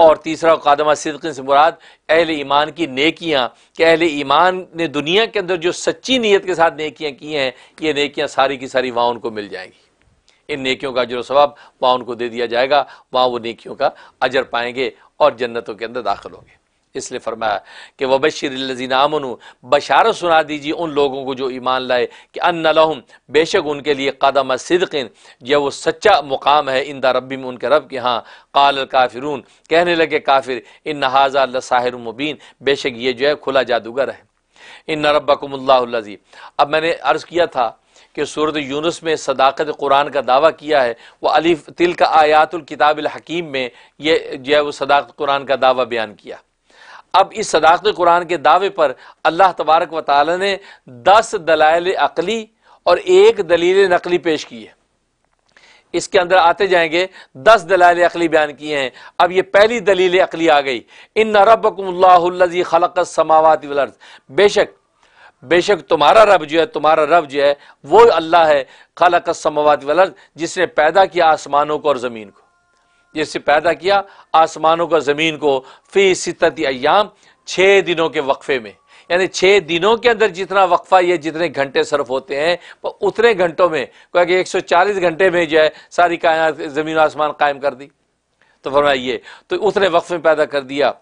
[SPEAKER 1] और तीसरा कदमा सिद्किन से मुराद अहल ईमान की नेकियाँ कि अहल ईमान ने दुनिया के अंदर जो सच्ची नीयत के साथ नेकियाँ की हैं ये नेकियाँ सारी की सारी वहाँ उनको मिल जाएंगी इन नेकियों का जो स्वब वहाँ उनको दे दिया जाएगा वहाँ वो नेकियों का अजर पाएंगे और जन्नतों के अंदर दाखिल होंगे इसलिए फरमाया कि बशर आमन बशारत सुना दीजिए उन लोगों को जो ईमान लाए कि अन लहम बेशक उनके लिए कदम सिदकिन यह वो सच्चा मुकाम है इंदा रबी में उनके रब के हाँ काल काफिरून कहने लगे काफिर इन नहाजा साहिर मुबीन बेशक ये जो है खुला जादूगर है इन नरबकमल्लाजी अब मैंने अर्ज़ किया था कि सूरत यूनस में सदाकत कुरान का दावा किया है वह अलीफ तिल का आयातुल किताबिल हकीम में ये जो है वो सदाकत कुरान का दावा बयान किया अब इस सदाकत कुरान के दावे पर अल्लाह तबारक व ताली ने दस दलाइल अकली और एक दलील नकली पेश की है इसके अंदर आते जाएंगे दस दलाइल अकली बयान किए हैं अब ये पहली दलील अकली आ गई इन न रबकम्लाजी खलक समावत वर्ज बेशक बेशक तुम्हारा रब जो है तुम्हारा रब जो है वो अल्लाह है खलक समावत वर्ज जिसने पैदा किया आसमानों को और ज़मीन को जिससे पैदा किया आसमानों का ज़मीन को फ़ी सितत अयाम छः दिनों के वक्फे में यानी छः दिनों के अंदर जितना वक्फा या जितने घंटे सर्फ होते हैं वो उतने घंटों में क्या कि 140 घंटे में जो है सारी कायनात ज़मीन आसमान कायम कर दी तो फरमाइए तो उतने वक्फे में पैदा कर दिया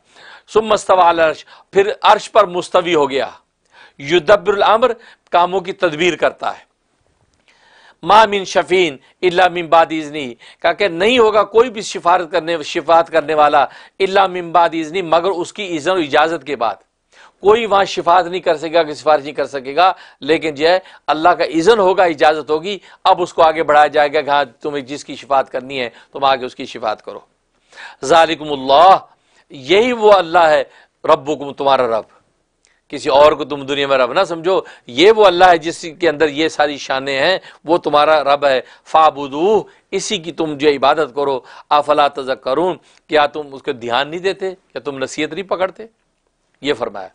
[SPEAKER 1] सुम अर्श फिर अर्श पर मुस्तवी हो गया युदब्बरमर कामों की तदबीर करता है मा मिन शफीन इल्ला मिन बाद इजनी कहा कि नहीं होगा कोई भी सिफारत करने शिफात करने वाला इल्ला मिन बाद इजनी मगर उसकी इज़न इजाज़त के बाद कोई वहां शिफात नहीं कर सकेगा कि सिफारिश नहीं कर सकेगा लेकिन जो है अल्लाह का इज़न होगा इजाज़त होगी अब उसको आगे बढ़ाया जाएगा कि हाँ तुम्हें जिसकी शिफात करनी है तुम आगे उसकी शिफात करो जालिकमल्ला यही वो अल्लाह है रब्बुकुम तुम्हारा रब किसी और को तुम दुनिया में रब ना समझो ये वो अल्लाह है जिसके अंदर ये सारी शान हैं वो तुम्हारा रब है फ़ाबुदू इसी की तुम जो इबादत करो आफला तजक करूँ क्या तुम उसको ध्यान नहीं देते क्या तुम नसीहत नहीं पकड़ते ये फरमाया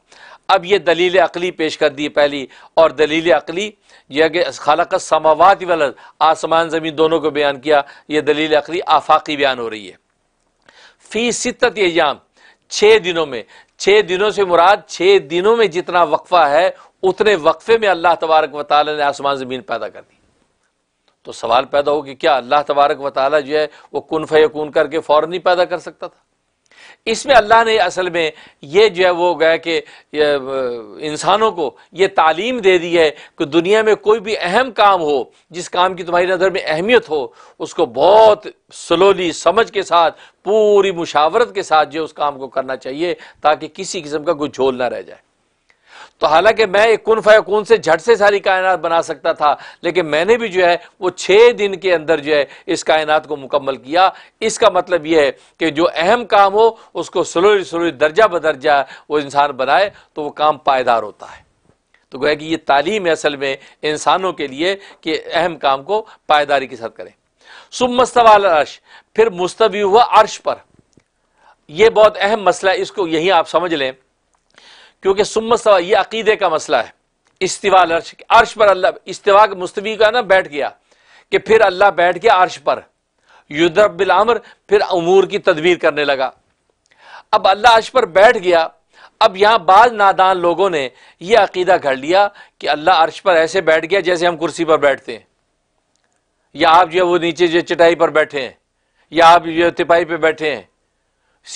[SPEAKER 1] अब ये दलील अकली पेश कर दी पहली और दलील अकली यह कि खालक समावत वल आसमान ज़मीन दोनों को बयान किया ये दलील अकली आफाकी बयान हो रही है फ़ी सितत याम छः दिनों में छः दिनों से मुराद छः दिनों में जितना वक्फा है उतने वक्फे में अल्लाह तबारक व ताली ने आसमान ज़मीन पैदा कर दी तो सवाल पैदा हो कि क्या अल्लाह तबारक व ताली जो है वो कन फ़यकून करके फ़ौर नहीं पैदा कर सकता था इसमें अल्लाह ने असल में ये जो है वो गया कि इंसानों को ये तालीम दे दी है कि दुनिया में कोई भी अहम काम हो जिस काम की तुम्हारी नज़र में अहमियत हो उसको बहुत स्लोली समझ के साथ पूरी मुशावरत के साथ जो उस काम को करना चाहिए ताकि किसी किस्म का कोई झोल ना रह जाए तो हालांकि मैं एक कन कन से झट से सारी कायनात बना सकता था लेकिन मैंने भी जो है वो छः दिन के अंदर जो है इस कायनात को मुकम्मल किया इसका मतलब ये है कि जो अहम काम हो उसको स्लोली स्लोली दर्जा बदर्जा वो इंसान बनाए तो वो काम पायदार होता है तो गोया कि ये तालीम है असल में इंसानों के लिए कि अहम काम को पायदारी के साथ करें सुमस्तवाल अर्श फिर मुस्तवी हुआ अर्श पर यह बहुत अहम मसला है इसको यहीं आप समझ लें क्योंकि सुम्मत सवा ये अकीदे का मसला है इस्तीवा अर्श अर्श पर अल्लाह इस्तेवा मुस्तवी का ना बैठ गया कि फिर अल्लाह बैठ गया अर्श पर युद्धबिल अमर फिर अमूर की तदबीर करने लगा अब अल्लाह अर्श पर बैठ गया अब यहां बाज नादान लोगों ने यह अकीदा घड़ लिया कि अल्लाह अर्श पर ऐसे बैठ गया जैसे हम कुर्सी पर बैठते हैं या आप जो है वो नीचे जो चटाई पर बैठे हैं या आप जो तिपाही पर बैठे हैं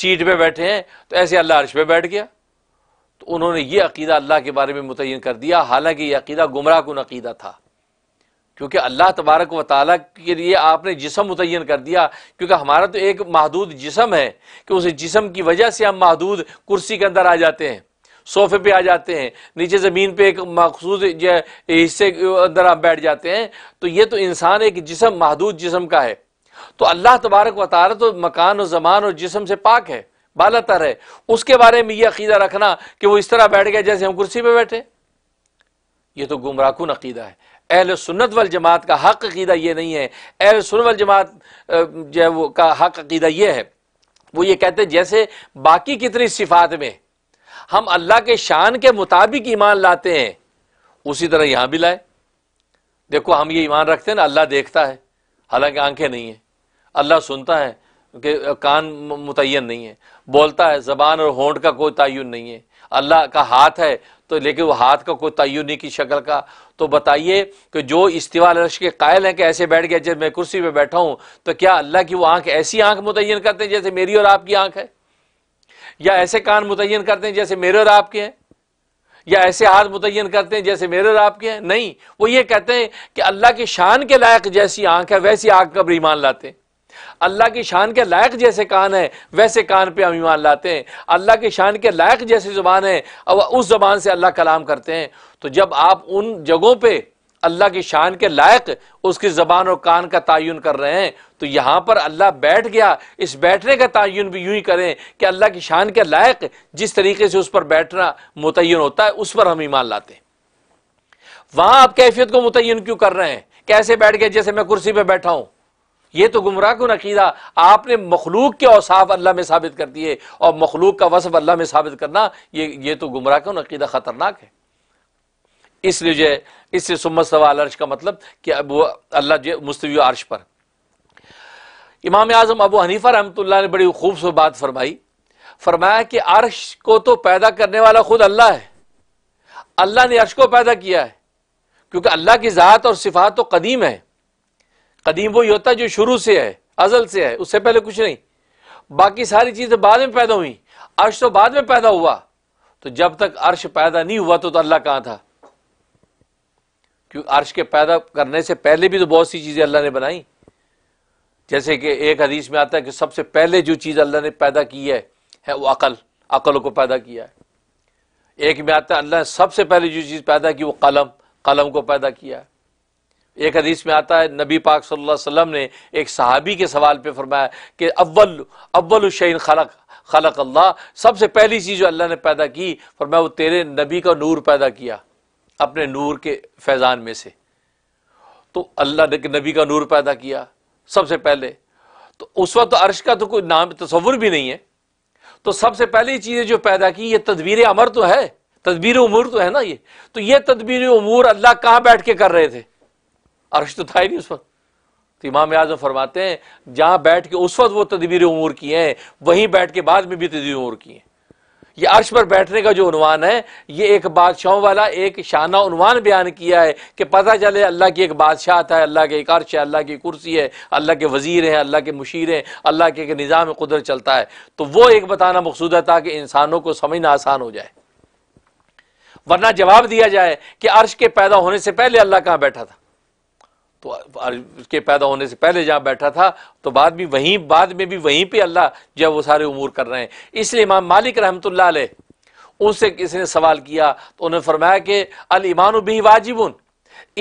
[SPEAKER 1] सीट पर बैठे हैं तो ऐसे अल्लाह अर्श पर बैठ गया तो उन्होंने ये अकीदा अल्लाह के बारे में मुतिन कर दिया हालांकि यह अकीदा गुमराह कन अकीदा था क्योंकि अल्लाह तबारक व ताली के लिए आपने जिसम मुतन कर दिया क्योंकि हमारा तो एक महदूद जिसम है कि उस जिसम की वजह से हम महदूद कुर्सी के अंदर आ जाते हैं सोफे पे आ जाते हैं नीचे ज़मीन पे एक मखसूस हिस्से के अंदर आप बैठ जाते हैं तो ये तो इंसान एक जिसम महदूद जिसम का है तो अल्लाह तबारक व ताली तो मकान और ज़मान और जिसम से पाक है बालतर है उसके बारे में यह अकीदा रखना कि वो इस तरह बैठ गए जैसे हम कुर्सी पर बैठे ये तो गुमराहकुन अकीदा है अहल सुन्नत वल जमात का हक अकीदा ये नहीं है अहल सुन वल जमात जो है वो का हक अकीदा ये है वो ये कहते हैं जैसे बाकी कितनी सिफात में हम अल्लाह के शान के मुताबिक ईमान लाते हैं उसी तरह यहां भी लाए देखो हम ये ईमान रखते हैं ना अल्लाह देखता है हालांकि आंखें नहीं है अल्लाह सुनता है कि कान मुतन नहीं है बोलता है ज़बान और होंठ का कोई तयन नहीं है अल्लाह का हाथ है तो लेकिन वो हाथ का कोई तयन नहीं की शक्ल का तो बताइए कि जो इस्तीवा रश के कायल हैं कि ऐसे बैठ गया जब मैं कुर्सी पर बैठा हूँ तो क्या अल्लाह की वो आँख ऐसी आँख मुतन करते हैं जैसे मेरी और आपकी आँख है या ऐसे कान मुतन करते हैं जैसे मेरे और आपके हैं या ऐसे हाथ मुतन करते हैं जैसे मेरे और आपके हैं नहीं वो ये कहते हैं कि अल्लाह की शान के लायक जैसी आँख है वैसी आँख का ईमान लाते हैं अल्लाह की शान के लायक जैसे कान है वैसे कान पे हम ईमान लाते हैं अल्लाह की शान के लायक जैसी ज़ुबान है अब उस ज़बान से अल्लाह कलाम करते हैं तो जब आप उन जगहों पे अल्लाह की शान के लायक उसकी ज़बान और कान का तयन कर रहे हैं तो यहां पर अल्लाह बैठ गया इस बैठने का तयन भी यूं ही करें कि अल्लाह की शान के लायक जिस तरीके से उस पर बैठना मुतन होता है उस पर हम ईमान लाते हैं वहां आप कैफियत को मुतयन क्यों कर रहे हैं कैसे बैठ गए जैसे मैं कुर्सी पर बैठा हूं ये तो गुमराह को नकीदा आपने मखलूक के औसाफ अल्लाह में साबित कर दिए और मखलूक का वसफ अल्लाह में साबित करना ये ये तो गुमराह को नकीदा ख़तरनाक है इसलिए जो इससे सुमत सवाल अर्श का मतलब कि अब वो अल्लाह जो मुस्तवी अर्श पर इमाम आज़म अबू हनीफ़ा रहमत ने बड़ी खूबसूरत बात फरमाई फरमाया कि अर्श को तो पैदा करने वाला खुद अल्लाह है अल्लाह ने अर्श को पैदा किया है क्योंकि अल्लाह की ज़ात और सिफात तो कदीम है कदीम वही होता है जो शुरू से है अजल से है उससे पहले कुछ नहीं बाकी सारी चीज़ें बाद में पैदा हुई अर्श तो बाद में पैदा हुआ तो जब तक अर्श पैदा नहीं हुआ तो, तो अल्लाह कहां था क्योंकि अर्श के पैदा करने से पहले भी तो बहुत सी चीज़ें अल्लाह ने बनाई जैसे कि एक हदीस में आता है कि सबसे पहले जो चीज़ अल्लाह ने पैदा की है, है वो अकल अकल को पैदा किया है एक में आता है अल्लाह ने सबसे पहले जो चीज़ पैदा की वो कलम कलम को पैदा किया है एक हदीस में आता है नबी पाक सल्लल्लाहु अलैहि वसल्लम ने एक सहाबी के सवाल पे फरमाया कि अव्वल अव्वल शैन खलक खलक अल्लाह सबसे पहली चीज़ जो अल्लाह ने पैदा की फरमाया वो तेरे नबी का नूर पैदा किया अपने नूर के फैज़ान में से तो अल्लाह ने नबी का नूर पैदा किया सबसे पहले तो उस वक्त तो अर्श का तो कोई नाम तस्वुर भी नहीं है तो सबसे पहली चीज़ें जो पैदा की ये तदबीर अमर तो है तदबीर उमूर तो है ना ये तो ये तदबीर उमूर अल्लाह कहाँ बैठ के कर रहे थे अरश तो था ही नहीं उस वक्त तो इमाम आजम फरमाते हैं जहां बैठ के उस वक्त वो तदबीर उमूर की हैं वहीं बैठ के बाद में भी तदबीर उमूर की हैं ये अर्श पर बैठने का जो उनवान है ये एक बादशाहों वाला एक शाना उनवान बयान किया है कि पता चले अल्लाह की एक बादशाह था अल्लाह के एक अर्श है अल्लाह की कुर्सी है अल्लाह के वजीर हैं अल्लाह के मुशीर हैं अल्लाह के एक निज़ाम कुदरत चलता है तो वो एक बताना मकसूद है ताकि इंसानों को समझना आसान हो जाए वरना जवाब दिया जाए कि अर्श के पैदा होने से पहले अल्लाह कहाँ बैठा था तो उसके पैदा होने से पहले जहाँ बैठा था तो बाद भी वहीं बाद में भी वहीं पे अल्लाह जो है वो सारे उमूर कर रहे हैं इसलिए इमाम मालिक रहमतुल्लाह उनसे किसी ने सवाल किया तो उन्होंने फरमाया कि अल ईमान भी वाजिब उन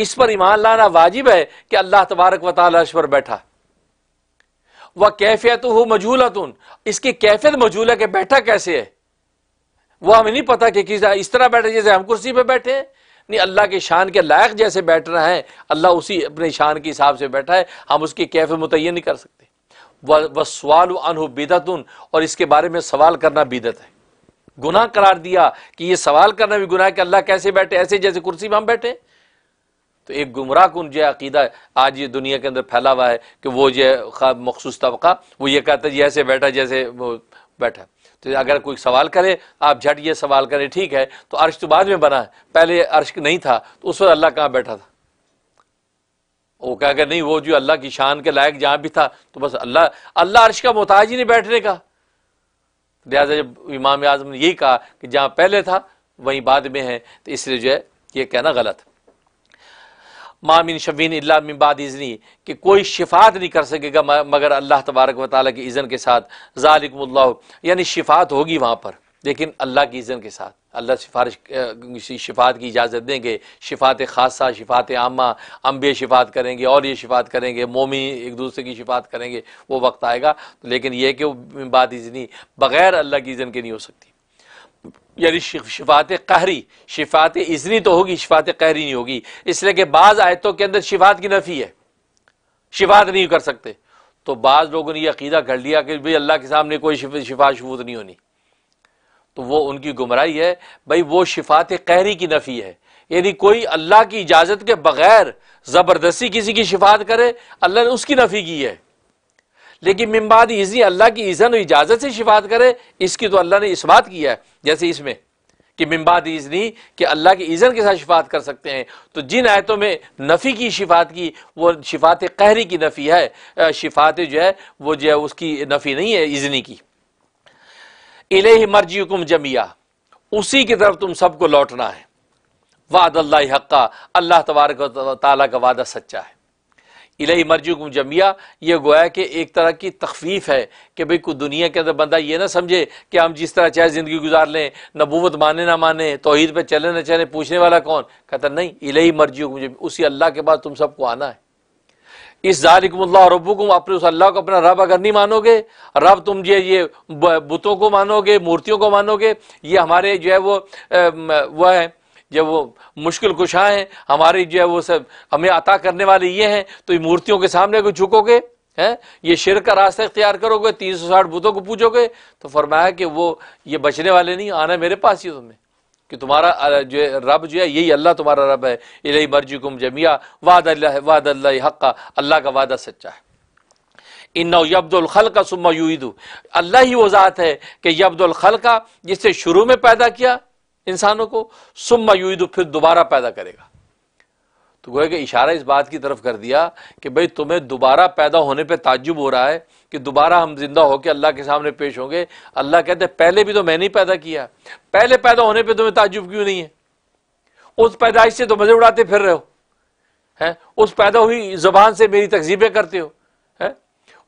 [SPEAKER 1] इस पर ईमान लाना वाजिब है कि अल्लाह तबारक व पर बैठा वह कैफियत हो मजूलतुन इसकी कैफियत मजूल है कि बैठा कैसे है वह हमें नहीं पता कि किस इस तरह बैठे जैसे हम कुर्सी पर बैठे हैं नहीं अल्लाह के शान के लायक जैसे बैठ रहा है अल्लाह उसी अपने शान के हिसाब से बैठा है हम उसकी कैफ मुतयन नहीं कर सकते व सवाल अनहु उन और इसके बारे में सवाल करना बिदत है गुनाह करार दिया कि ये सवाल करना भी गुनाह कि अल्लाह कैसे बैठे ऐसे जैसे कुर्सी में हम बैठे तो एक गुमराह कन जो अकीदा आज ये दुनिया के अंदर फैला हुआ है कि वो जो मखसूस तबका वो ये कहता है जैसे बैठा जैसे वो बैठा तो अगर कोई सवाल करे आप झट ये सवाल करें ठीक है तो अर्श तो बाद में बना है पहले अर्श नहीं था तो उस वक्त अल्लाह कहाँ बैठा था वो कह कर नहीं वो जो अल्लाह की शान के लायक जहाँ भी था तो बस अल्लाह अल्लाह अर्श का मोहताज ही नहीं बैठने का लिहाजा जब इमाम आजम ने यही कहा कि जहाँ पहले था वहीं बाद में है तो इसलिए जो है ये कहना गलत मामिन शबीन इल्ला मिनबाद इज़नी कि कोई शिफात नहीं कर सकेगा मगर अल्लाह तबारक व ताली की इज़न के साथ ज़ालिकमल्ला यानी शिफात होगी वहाँ पर लेकिन अल्लाह की इज़न के साथ अल्लाह सिफारिश शिफात की इजाज़त देंगे शिफात खासा शिफात आमा अम्बे शिफात करेंगे और ये शिफात करेंगे मोमी एक दूसरे की शिफात करेंगे वो वक्त आएगा तो लेकिन यह कि वो बात इजनी बग़ैर अल्लाह की इज़न के नहीं हो सकती यानी शिफात कहरी शिफात इजनी तो होगी शिफात कहरी नहीं होगी इसलिए कि बाज़ आयतों के अंदर शिफात की नफ़ी है शिफात नहीं कर सकते तो बाज़ लोगों ने यह अकीदा कर लिया कि भाई अल्लाह के सामने कोई शिफा शबूत नहीं होनी तो वो उनकी गुमराही है भाई वो शिफात कहरी की नफ़ी है यानी कोई अल्लाह की इजाज़त के बग़ैर ज़बरदस्ती किसी की शिफात करे अल्लाह ने उसकी नफ़ी की है लेकिन मिम्बाद इज़ी अल्लाह की इज़न और इजाज़त से शिफात करे इसकी तो अल्लाह ने इस बात किया है जैसे इसमें कि मिम्बाद इजनी कि अल्लाह के इज़न के साथ शिफात कर सकते हैं तो जिन आयतों में नफ़ी की शिफात की वो शिफात कहरी की नफ़ी है शिफात जो है वो जो है उसकी नफ़ी नहीं है इजनी की इले मर्जी हुकुम जमिया उसी की तरफ तुम सबको लौटना है वाद अल्लाह हक़ा अल्लाह तबारक का वादा सच्चा है इलाई मर्जुकुम जमिया ये गोया कि एक तरह की तखफीफ है कि भाई को दुनिया के अंदर बंदा ये ना समझे कि हम जिस तरह चाहे ज़िंदगी गुजार लें नबूवत माने ना माने तोहद पर चले ना चले पूछने वाला कौन कहता नहीं इलाई मर्जुकुम जमी उसी अल्लाह के बाद तुम सबको आना है इस जालिकमल्ला रबुकुम अपने उस अल्लाह को अपना रब अगर नहीं मानोगे रब तुम ये ये बुतों को मानोगे मूर्तियों को मानोगे ये हमारे जो है वो वह है जब वो मुश्किल कुशा हैं हमारी जो है वो सब हमें अता करने वाले ये हैं तो ये मूर्तियों के सामने को झुकोगे हैं ये शिर का रास्ता इख्तियार करोगे तीन सौ साठ बुतों को पूजोगे तो फरमाया कि वो ये बचने वाले नहीं आना मेरे पास ही तुम्हें कि तुम्हारा जो रब जो है यही अल्लाह तुम्हारा रब है इलाई मर्जी कुम जमिया वाद अल्लाह वाद अल्लाह हक़ अल्लाह का वादा सच्चा है इन यबदुलखल का सुमा यूदू अल्लाह ही वो ज़ात है कि खल का जिससे शुरू में पैदा किया इंसानों को सुम यूद फिर दोबारा पैदा करेगा तो गोया कि इशारा इस बात की तरफ कर दिया कि भाई तुम्हें दोबारा पैदा होने पर ताजुब हो रहा है कि दोबारा हम जिंदा होकर अल्लाह के सामने पेश होंगे अल्लाह कहते हैं पहले भी तो मैंने ही पैदा किया पहले पैदा होने पर तुम्हें ताजुब क्यों नहीं है उस पैदाइश से तो मज़े उड़ाते फिर रहे हो है उस पैदा हुई ज़बान से मेरी तकजीबें करते हो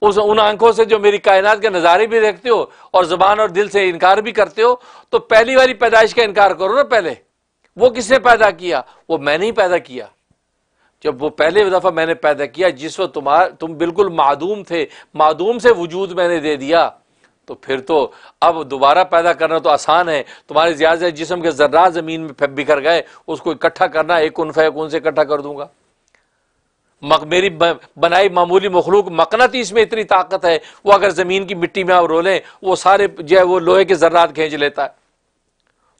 [SPEAKER 1] उस उन आंखों से जो मेरी कायनात के नज़ारे भी देखते हो और ज़बान और दिल से इनकार भी करते हो तो पहली वाली पैदाइश का इनकार करो ना पहले वो किसने पैदा किया वो मैंने ही पैदा किया जब वो पहले दफ़ा मैंने पैदा किया जिस वक्त तुम्हार तुम बिल्कुल मादूम थे मादूम से वजूद मैंने दे दिया तो फिर तो अब दोबारा पैदा करना तो आसान है तुम्हारे ज्यादा जिसम के जर्रा ज़मीन में बिखर गए उसको इकट्ठा करना एक उनफा एक उनसे इकट्ठा कर दूंगा मेरी बनाई मामूली मखलूक मकनतीस इसमें इतनी ताकत है वो अगर ज़मीन की मिट्टी में आप रोलें वो सारे जो है वो लोहे के ज़र्रात खींच लेता है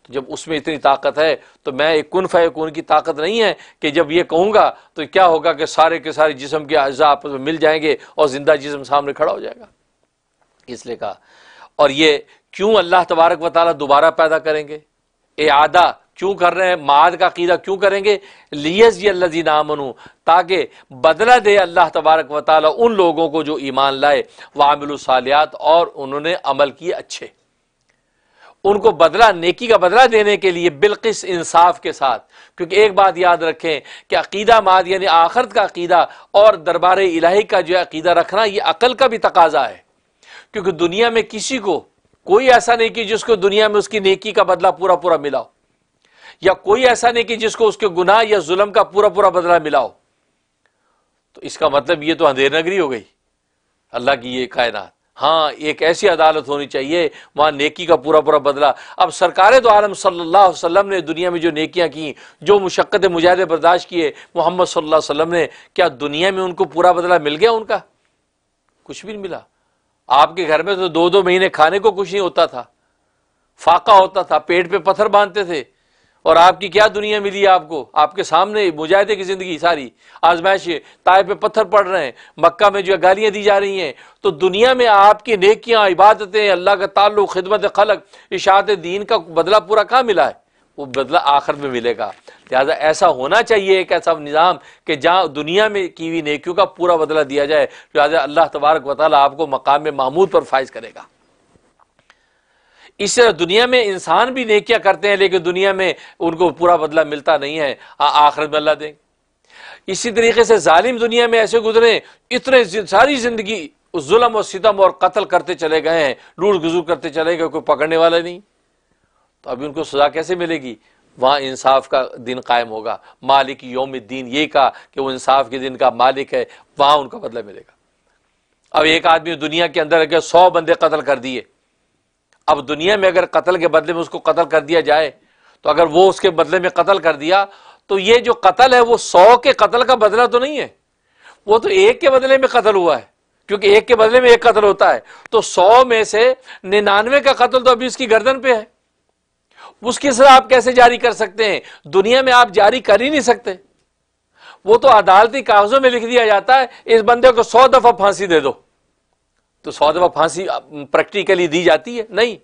[SPEAKER 1] तो जब उसमें इतनी ताकत है तो मैं एक कन फ़ैकून की ताकत नहीं है कि जब ये कहूँगा तो क्या होगा कि सारे के सारे जिसम के अज्जा आपस में मिल जाएंगे और ज़िंदा जिसम सामने खड़ा हो जाएगा इसलिए कहा और ये क्यों अल्लाह तबारक व दोबारा पैदा करेंगे ए आदा क्यों कर रहे हैं माद का कीदा क्यों करेंगे लियज ये अल्लाजी ताकि बदला दे अल्लाह तबारक व उन लोगों को जो ईमान लाए सालियात और उन्होंने अमल किए अच्छे उनको बदला नेकी का बदला देने के लिए बिलकिस इंसाफ के साथ क्योंकि एक बात याद रखें कि अकीदा माद यानी आखरत का अकीदा और दरबार इलाही का जो अकीदा रखना यह अकल का भी तकाजा है क्योंकि दुनिया में किसी को कोई ऐसा नहीं कि जिसको दुनिया में उसकी नेकी का बदला पूरा पूरा मिला हो या कोई ऐसा नहीं कि जिसको उसके गुनाह या जुल्म का पूरा पूरा बदला मिला हो तो इसका मतलब ये तो अंधेर नगरी हो गई अल्लाह की ये कायनात हाँ एक ऐसी अदालत होनी चाहिए वहां नेकी का पूरा पूरा बदला अब सरकार तो आलम सल्ला ने दुनिया में जो नेकियां की जो मुशक्क़त मुजाहदे बर्दाश्त किए मोहम्मद सल्लाम ने क्या दुनिया में उनको पूरा बदला मिल गया उनका कुछ भी नहीं मिला आपके घर में तो दो दो महीने खाने को कुछ नहीं होता था फाका होता था पेट पे पत्थर बांधते थे और आपकी क्या दुनिया मिली आपको आपके सामने मुजाहिदे की ज़िंदगी सारी आजमाइश ताए पे पत्थर पड़ रहे हैं मक्का में जो गालियाँ दी जा रही हैं तो दुनिया में आपकी नेकियां इबादतें अल्लाह का ताल्लुक खिदमत खलक इशात दीन का बदला पूरा कहाँ मिला है वो बदला आखिर में मिलेगा लिहाजा ऐसा होना चाहिए एक ऐसा निज़ाम कि जहाँ दुनिया में की हुई नेकियों का पूरा बदला दिया जाए लिहाजा अल्लाह तबारक वाली आपको मकाम महमूद पर फाइज करेगा इस दुनिया में इंसान भी नेकिया करते हैं लेकिन दुनिया में उनको पूरा बदला मिलता नहीं है आखिर में अल्लाह देंगे इसी तरीके से जालिम दुनिया में ऐसे गुजरे इतने सारी ज़िंदगी जुल्म और सितम और कत्ल करते चले गए हैं लूट गुजूर करते चले गए कोई पकड़ने वाला नहीं तो अभी उनको सज़ा कैसे मिलेगी वहां इंसाफ का दिन कायम होगा मालिक योम दीन ये कहा कि वो इंसाफ के दिन का मालिक है वहां उनका बदला मिलेगा अब एक आदमी दुनिया के अंदर अगर सौ बंदे कत्ल कर दिए अब दुनिया में अगर कत्ल के बदले में उसको कत्ल कर दिया जाए तो अगर वो उसके बदले में कत्ल कर दिया तो ये जो कत्ल है वो सौ के कत्ल का बदला तो नहीं है वो तो एक के बदले में कत्ल हुआ है क्योंकि एक के बदले में एक कत्ल होता है तो सौ में से निन्यानवे का कत्ल तो अभी उसकी गर्दन पे है उसकी सजा आप कैसे जारी कर सकते हैं दुनिया में आप जारी कर ही नहीं सकते वो तो अदालती कागजों में लिख दिया जाता है इस बंदे को सौ दफा फांसी दे दो तो सौ दफ़ा फांसी प्रैक्टिकली दी जाती है नहीं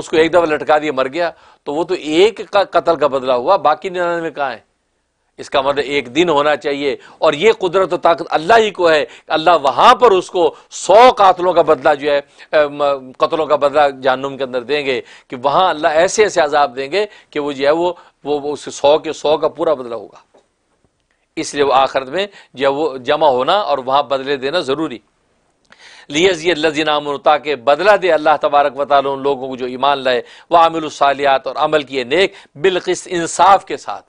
[SPEAKER 1] उसको एक दफ़ा लटका दिया मर गया तो वो तो एक का कत्ल का बदला हुआ बाकी निन्यानवे कहाँ है इसका मतलब एक दिन होना चाहिए और ये कुदरत तो ताकत अल्लाह ही को है अल्लाह वहाँ पर उसको सौ कातलों का बदला जो है कतलों का बदला जहनुम के अंदर देंगे कि वहाँ अल्लाह ऐसे ऐसे अजाब देंगे कि वो जो है वो वो, उस सौ के सौ का पूरा बदला होगा इसलिए वो आखिरत में जो वो जमा होना और वहाँ बदले देना ज़रूरी लियजीनाम ताकि बदला दे अल्लाह तबारक वाल उन लोगों को जो ईमान लाए वह आमिलसालियात और अमल किए नेक बिलकिस इंसाफ के साथ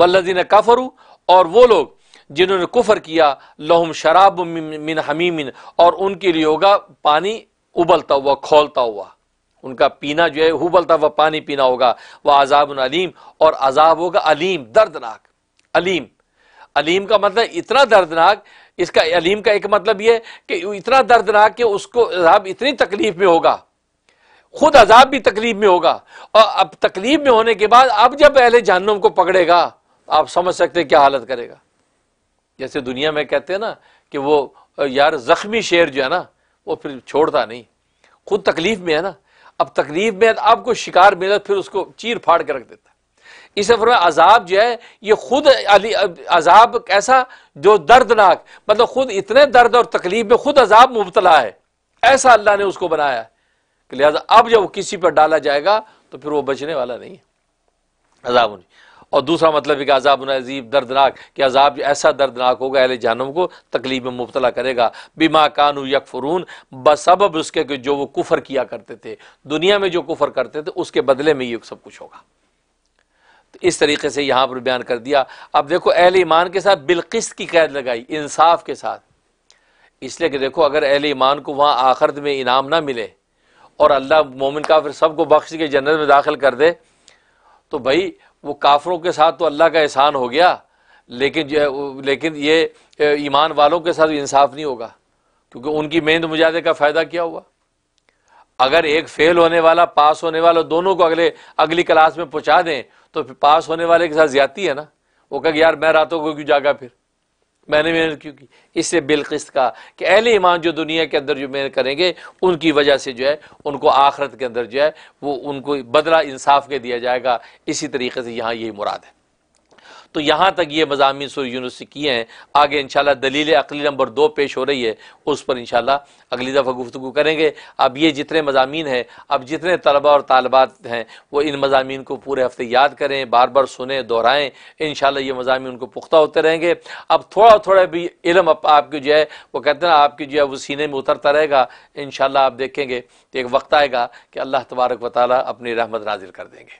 [SPEAKER 1] वल्लिन कफरू और वो लोग जिन्होंने कुफर किया लहम शराब मिन हमीमिन और उनके लिए होगा पानी उबलता हुआ खोलता हुआ उनका पीना जो है उबलता हुआ पानी पीना होगा वह अजाब अलीम और अजाब होगा अलीम दर्दनाक अलीम अलीम का मतलब इतना दर्दनाक इसका अलीम का एक मतलब यह कि इतना दर्दनाक कि उसको अजाब इतनी तकलीफ में होगा खुद अजाब भी तकलीफ में होगा और अब तकलीफ में होने के बाद अब जब पहले जहन्नुम को पकड़ेगा आप समझ सकते क्या हालत करेगा जैसे दुनिया में कहते हैं ना कि वो यार ज़ख्मी शेर जो है ना वो फिर छोड़ता नहीं खुद तकलीफ में है ना अब तकलीफ में आपको शिकार मिला फिर उसको चीर फाड़ के रख देता इसे फरमा अजाब जो है ये खुद अली अजाब ऐसा जो दर्दनाक मतलब खुद इतने दर्द और तकलीफ में खुद अजाब मुबतला है ऐसा अल्लाह ने उसको बनाया कि लिहाजा अब जब वो किसी पर डाला जाएगा तो फिर वो बचने वाला नहीं है अजाब और दूसरा मतलब है कि अजाब अजीब दर्दनाक कि अजाब ऐसा दर्दनाक होगा अहले जानम को तकलीफ में मुबतला करेगा बिमा कानू यकफरून बसबब उसके जो वो कुफर किया करते थे दुनिया में जो कुफर करते थे उसके बदले में ये सब कुछ होगा इस तरीके से यहाँ पर बयान कर दिया अब देखो अहल ईमान के साथ बिलकिस की कैद लगाई इंसाफ के साथ इसलिए कि देखो अगर अहल ईमान को वहाँ आखिरत में इनाम ना मिले और अल्लाह मोमिन काफिर सबको बख्श के जन्नत में दाखिल कर दे तो भाई वो काफरों के साथ तो अल्लाह का एहसान हो गया लेकिन जो लेकिन ये ईमान वालों के साथ इंसाफ नहीं होगा क्योंकि उनकी मेहनत मुजाहदे का फ़ायदा क्या हुआ अगर एक फेल होने वाला पास होने वाला दोनों को अगले अगली क्लास में पहुँचा दें तो फिर पास होने वाले के साथ ज्यादा है ना वो कह यार मैं रातों को क्यों जागा फिर मैंने मेहनत क्यों की इससे बिलकिस्त का कि अहले ईमान जो दुनिया के अंदर जो मेहनत करेंगे उनकी वजह से जो है उनको आखरत के अंदर जो है वो उनको बदला इंसाफ के दिया जाएगा इसी तरीके से यहाँ यही मुराद है तो यहाँ तक ये मजामी सूर यूनुस किए हैं आगे इनशाला दलील अकली नंबर दो पेश हो रही है उस पर इनशाला अगली दफ़ा गुफ्तु करेंगे अब ये जितने मजामी हैं अब जितने तलबा और तलबात हैं वो इन मजामी को पूरे हफ्ते याद करें बार बार सुने दोहराएँ इन ये मजामी उनको पुख्ता होते रहेंगे अब थोड़ा थोड़ा भी इलम आपकी जो है वो कहते हैं आपके जो है वो सीने में उतरता रहेगा इन आप देखेंगे तो एक वक्त आएगा कि अल्लाह तबारक वाली अपनी रहमत नाजिल कर देंगे